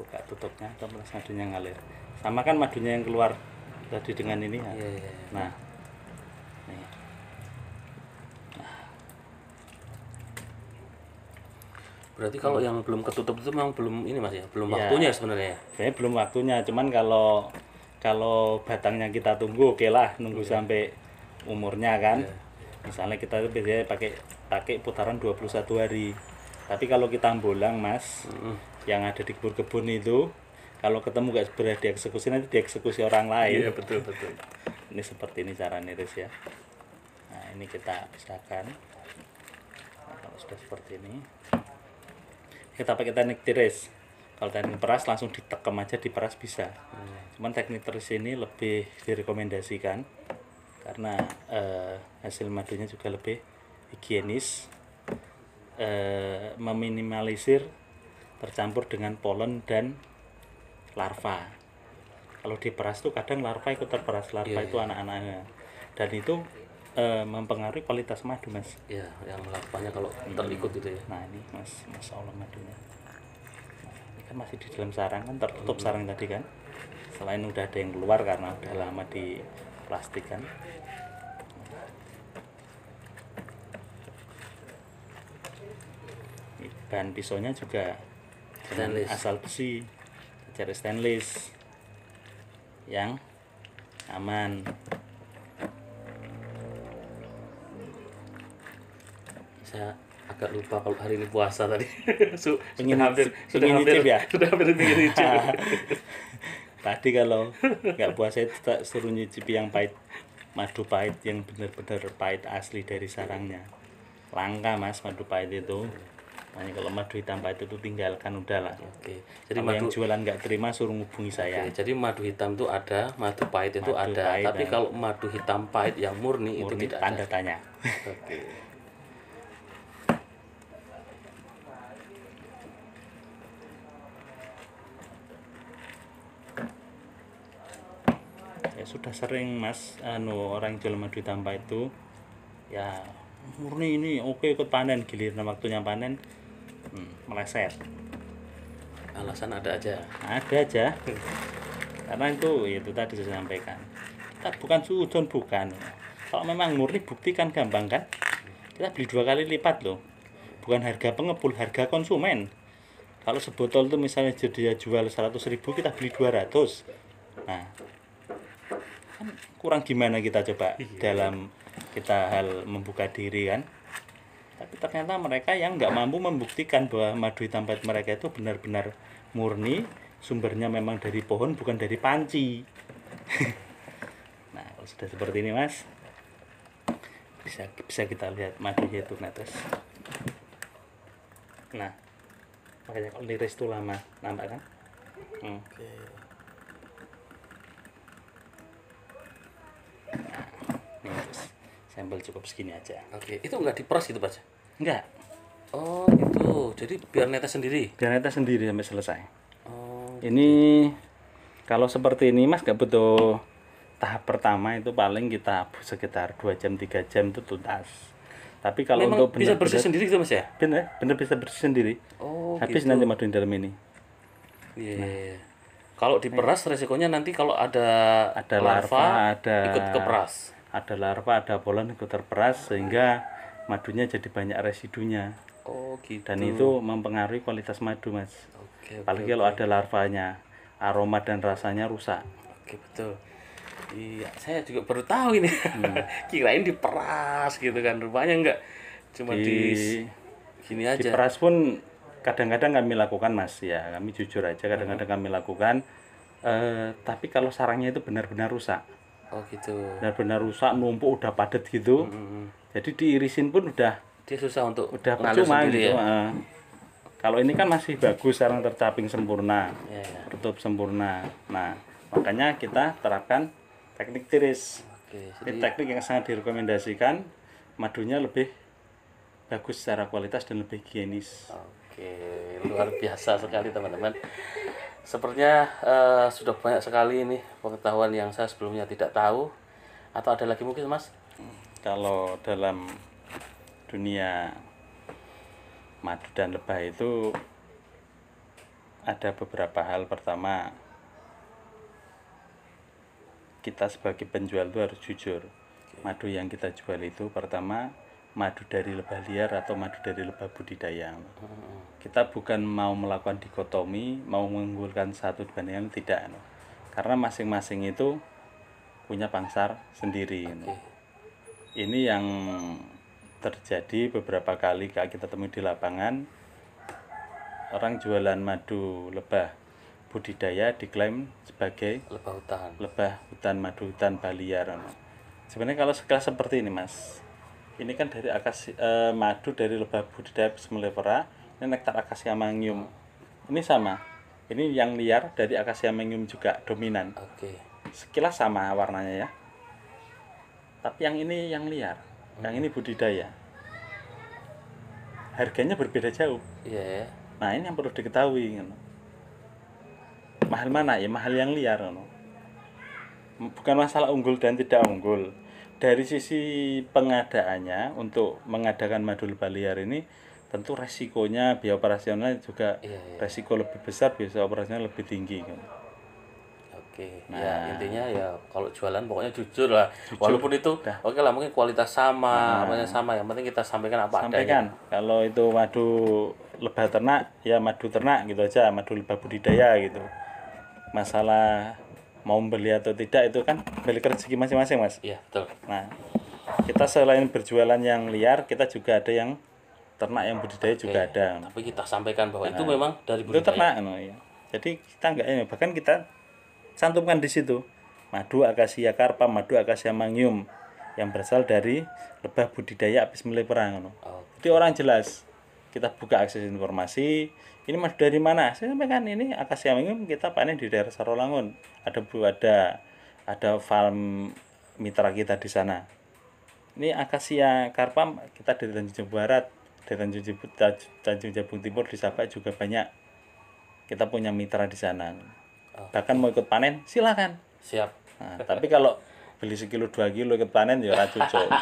Buka tutupnya terus madunya ngalir. Sama kan madunya yang keluar tadi dengan ini ya. Yeah, yeah. Iya. Nah. Nah. Berarti kalau hmm. yang belum ketutup itu memang belum ini mas ya, belum ya, waktunya sebenarnya. Ya, belum waktunya. Cuman kalau kalau batangnya kita tunggu oke okay lah nunggu yeah. sampai umurnya kan yeah. misalnya kita biasanya pakai pakai putaran 21 hari tapi kalau kita ambulang mas mm. yang ada di kebun-kebun itu kalau ketemu gak segera dieksekusi nanti dieksekusi orang lain iya betul betul ini seperti ini cara niris ya nah ini kita pisahkan nah, kalau sudah seperti ini kita pakai teknik tiris kalau teknik peras langsung ditekem aja di peras bisa hmm. cuman teknik teris ini lebih direkomendasikan karena eh, hasil madunya juga lebih higienis eh, meminimalisir tercampur dengan polen dan larva kalau di peras tuh kadang larva ikut terperas larva yeah, itu yeah. anak-anaknya dan itu e, mempengaruhi kualitas madu mas. Iya, yang larvanya kalau terikut gitu ya. Nah ini mas, mas Allah madunya kan masih di dalam sarang kan tertutup sarang tadi kan selain udah ada yang keluar karena udah lama di plastik kan bahan pisaunya juga stainless. asal besi cari stainless yang aman bisa agak lupa kalau hari ini puasa tadi. Su, ingin, sudah hampir sudah hampir ya? sudah hampir ingin nyicip. tadi kalau nggak puasa itu tak suruh nyicipi yang pahit madu pahit yang benar-benar pahit asli dari sarangnya langka mas madu pahit itu makanya kalau madu hitam pahit itu tinggalkan udahlah oke jadi madu yang jualan nggak terima suruh hubungi saya oke, jadi madu hitam itu ada madu pahit itu madu ada pahit tapi kalau madu hitam pahit yang murni, murni itu tidak tanda ada. tanya oke sudah sering mas anu orang jual madu tanpa itu ya murni ini oke ikut panen giliran waktunya panen hmm, meleset alasan ada aja ada aja karena itu ya, itu tadi saya sampaikan kita bukan sujon bukan kalau memang murni buktikan gampang kan kita beli dua kali lipat loh bukan harga pengepul harga konsumen kalau sebotol itu misalnya jadi jual 100 ribu kita beli 200 nah kan kurang gimana kita coba iya. dalam kita hal membuka diri kan tapi ternyata mereka yang nggak mampu membuktikan bahwa madu hitam pahit mereka itu benar-benar murni sumbernya memang dari pohon bukan dari panci nah kalau sudah seperti ini mas bisa bisa kita lihat madunya itu netes nah makanya kalau liris itu lama nampak kan hmm. Nih, sampel cukup segini aja. Oke, itu enggak diperas gitu, Pak? Enggak. Oh, itu. Jadi biar netes sendiri. Biar netes sendiri sampai selesai. Oh. Ini gitu. kalau seperti ini Mas nggak butuh tahap pertama itu paling kita sekitar 2 jam 3 jam itu tuntas. Tapi kalau Memang untuk bener, bisa bersih sendiri gitu Mas ya? Bener, bener bisa bersih sendiri. Oh, Habis gitu. nanti maduin dalam ini. Iya. Yeah. Nah, iya. Kalau diperas iya. resikonya nanti kalau ada, ada larva, larva ada ikut keperas. Ada larva, ada polen ikut terperas sehingga madunya jadi banyak residunya. Oh gitu. Dan itu mempengaruhi kualitas madu mas. Oke. Okay, Apalagi okay, kalau okay. ada larvanya, aroma dan rasanya rusak. Oke okay, betul. Iya, saya juga baru tahu ini. Hmm. Kirain diperas gitu kan, rupanya enggak. Cuma di, di gini aja. Diperas pun kadang-kadang kami lakukan mas ya kami jujur aja kadang-kadang kami lakukan eh, tapi kalau sarangnya itu benar-benar rusak oh gitu benar-benar rusak numpuk udah padat gitu hmm. hmm, hmm. jadi diirisin pun udah dia susah untuk udah percuma gitu ya? eh. kalau ini kan masih bagus sarang tercaping sempurna yeah. tertutup iya. sempurna nah makanya kita terapkan teknik tiris okay, jadi... teknik yang sangat direkomendasikan madunya lebih bagus secara kualitas dan lebih higienis. okay. Oke, luar biasa sekali teman-teman. Sepertinya uh, sudah banyak sekali ini pengetahuan yang saya sebelumnya tidak tahu. Atau ada lagi mungkin, Mas? Kalau dalam dunia madu dan lebah itu ada beberapa hal. Pertama, kita sebagai penjual itu harus jujur. Madu yang kita jual itu pertama madu dari lebah liar atau madu dari lebah budidaya. Hmm. Kita bukan mau melakukan dikotomi, mau mengunggulkan satu dibandingkan tidak, no. karena masing-masing itu punya pangsar sendiri. Okay. No. Ini yang terjadi beberapa kali kak kita temui di lapangan orang jualan madu lebah budidaya diklaim sebagai lebah hutan, lebah hutan madu hutan baliar. Sebenarnya kalau sekelas seperti ini mas, ini kan dari akasi eh, madu dari lebah budidaya Bismillevera ini nektar akasia mangium ini sama ini yang liar dari akasia mangium juga dominan oke sekilas sama warnanya ya tapi yang ini yang liar hmm. yang ini budidaya harganya berbeda jauh iya yeah. nah ini yang perlu diketahui gitu. mahal mana ya mahal yang liar gitu. bukan masalah unggul dan tidak unggul dari sisi pengadaannya untuk mengadakan madu lebah liar ini tentu resikonya biaya operasional juga iya, iya, iya. resiko lebih besar biaya operasional lebih tinggi kan. Oke, ya, nah. ya intinya ya kalau jualan pokoknya jujur lah. Jujur, Walaupun itu oke okay lah mungkin kualitas sama, nah. sama, yang penting kita sampaikan apa sampaikan. adanya. Kalau itu madu lebah ternak, ya madu ternak gitu aja, madu lebah budidaya gitu. Masalah mau beli atau tidak itu kan milik rezeki masing-masing mas iya betul nah kita selain berjualan yang liar kita juga ada yang ternak yang budidaya juga ada tapi kita sampaikan bahwa nah, itu memang dari budidaya itu ternak no, ya. jadi kita enggak ini bahkan kita cantumkan di situ madu akasia karpa madu akasia mangium yang berasal dari lebah budidaya apis meleperang no. oh. jadi orang jelas kita buka akses informasi ini mas dari mana saya sampaikan ini akasia minggu kita panen di daerah Sarolangun ada bu ada ada farm mitra kita di sana ini akasia karpam kita dari Tanjung Jabung Barat dari Tanjung Jabung, Tanjung Jabung Timur di Sabah juga banyak kita punya mitra di sana oh. bahkan mau ikut panen silakan siap nah, tapi kalau beli sekilo dua kilo ikut panen ya cucuk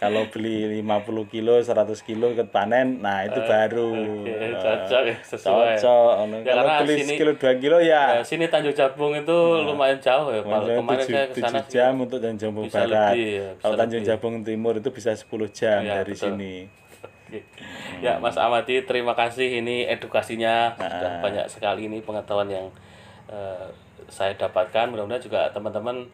kalau beli 50 kilo 100 kilo ikut panen nah itu eh, baru okay, nah, cocok ya sesuai cocok ya, kalau beli sini, sekilo 2 kilo ya, ya sini Tanjung Jabung itu nah, lumayan jauh ya kalau kemarin 7, saya kesana 7 jam sih, untuk Tanjung Jabung Barat lebih, ya, kalau Tanjung lebih. Jabung Timur itu bisa 10 jam ya, dari betul. sini ya Mas Amati, terima kasih ini edukasinya nah. sudah banyak sekali ini pengetahuan yang uh, saya dapatkan mudah-mudahan juga teman-teman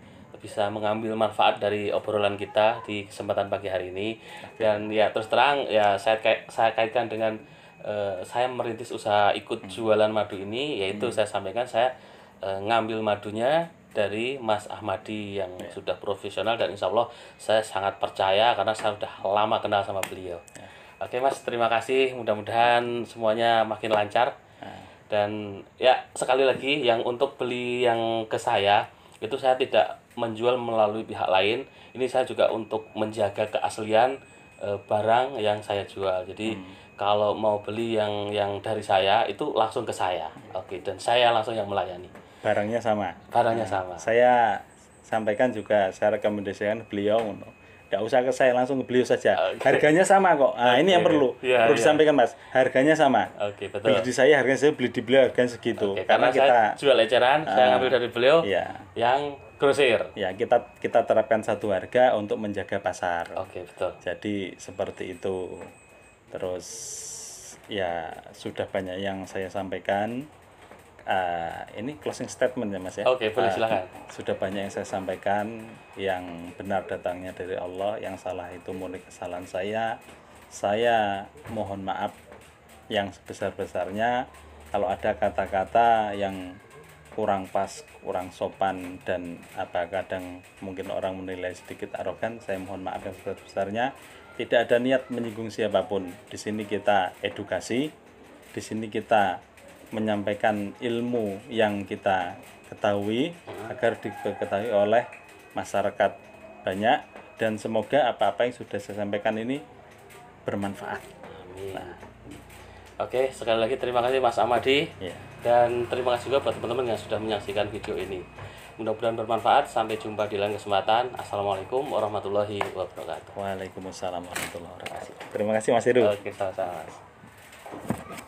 bisa mengambil manfaat dari obrolan kita di kesempatan pagi hari ini dan ya terus terang ya saya saya kaitkan dengan uh, saya merintis usaha ikut hmm. jualan madu ini yaitu hmm. saya sampaikan saya uh, ngambil madunya dari Mas Ahmadi yang yeah. sudah profesional dan insya Allah saya sangat percaya karena saya sudah lama kenal sama beliau. Yeah. Oke Mas, terima kasih. Mudah-mudahan semuanya makin lancar. Ya. Dan ya sekali lagi yang untuk beli yang ke saya itu saya tidak menjual melalui pihak lain ini saya juga untuk menjaga keaslian e, barang yang saya jual jadi hmm. kalau mau beli yang yang dari saya itu langsung ke saya oke okay, dan saya langsung yang melayani barangnya sama barangnya nah, sama saya sampaikan juga saya rekomendasikan beliau untuk usah ke saya langsung ke beliau saja okay. harganya sama kok nah, okay. ini yang perlu yeah, perlu yeah. disampaikan mas harganya sama okay, betul. beli di saya harganya saya beli di beliau harganya segitu okay, karena, karena kita jual eceran uh, saya ah. ngambil dari beliau yeah. yang grosir. Ya, kita kita terapkan satu harga untuk menjaga pasar. Oke, okay, betul. Jadi seperti itu. Terus ya sudah banyak yang saya sampaikan. Uh, ini closing statement ya Mas ya. Oke, okay, boleh uh, silakan. Sudah banyak yang saya sampaikan yang benar datangnya dari Allah, yang salah itu murni kesalahan saya. Saya mohon maaf yang sebesar-besarnya kalau ada kata-kata yang kurang pas, kurang sopan dan apa kadang mungkin orang menilai sedikit arogan, saya mohon maaf yang sebesar-besarnya. Tidak ada niat menyinggung siapapun. Di sini kita edukasi, di sini kita menyampaikan ilmu yang kita ketahui agar diketahui oleh masyarakat banyak dan semoga apa-apa yang sudah saya sampaikan ini bermanfaat. Amin. Nah, Oke, sekali lagi terima kasih Mas Amadi ya. dan terima kasih juga buat teman-teman yang sudah menyaksikan video ini. Mudah-mudahan bermanfaat. Sampai jumpa di lain kesempatan. Assalamualaikum warahmatullahi wabarakatuh. Waalaikumsalam warahmatullahi wabarakatuh. Terima kasih Mas Heru. Oke, sama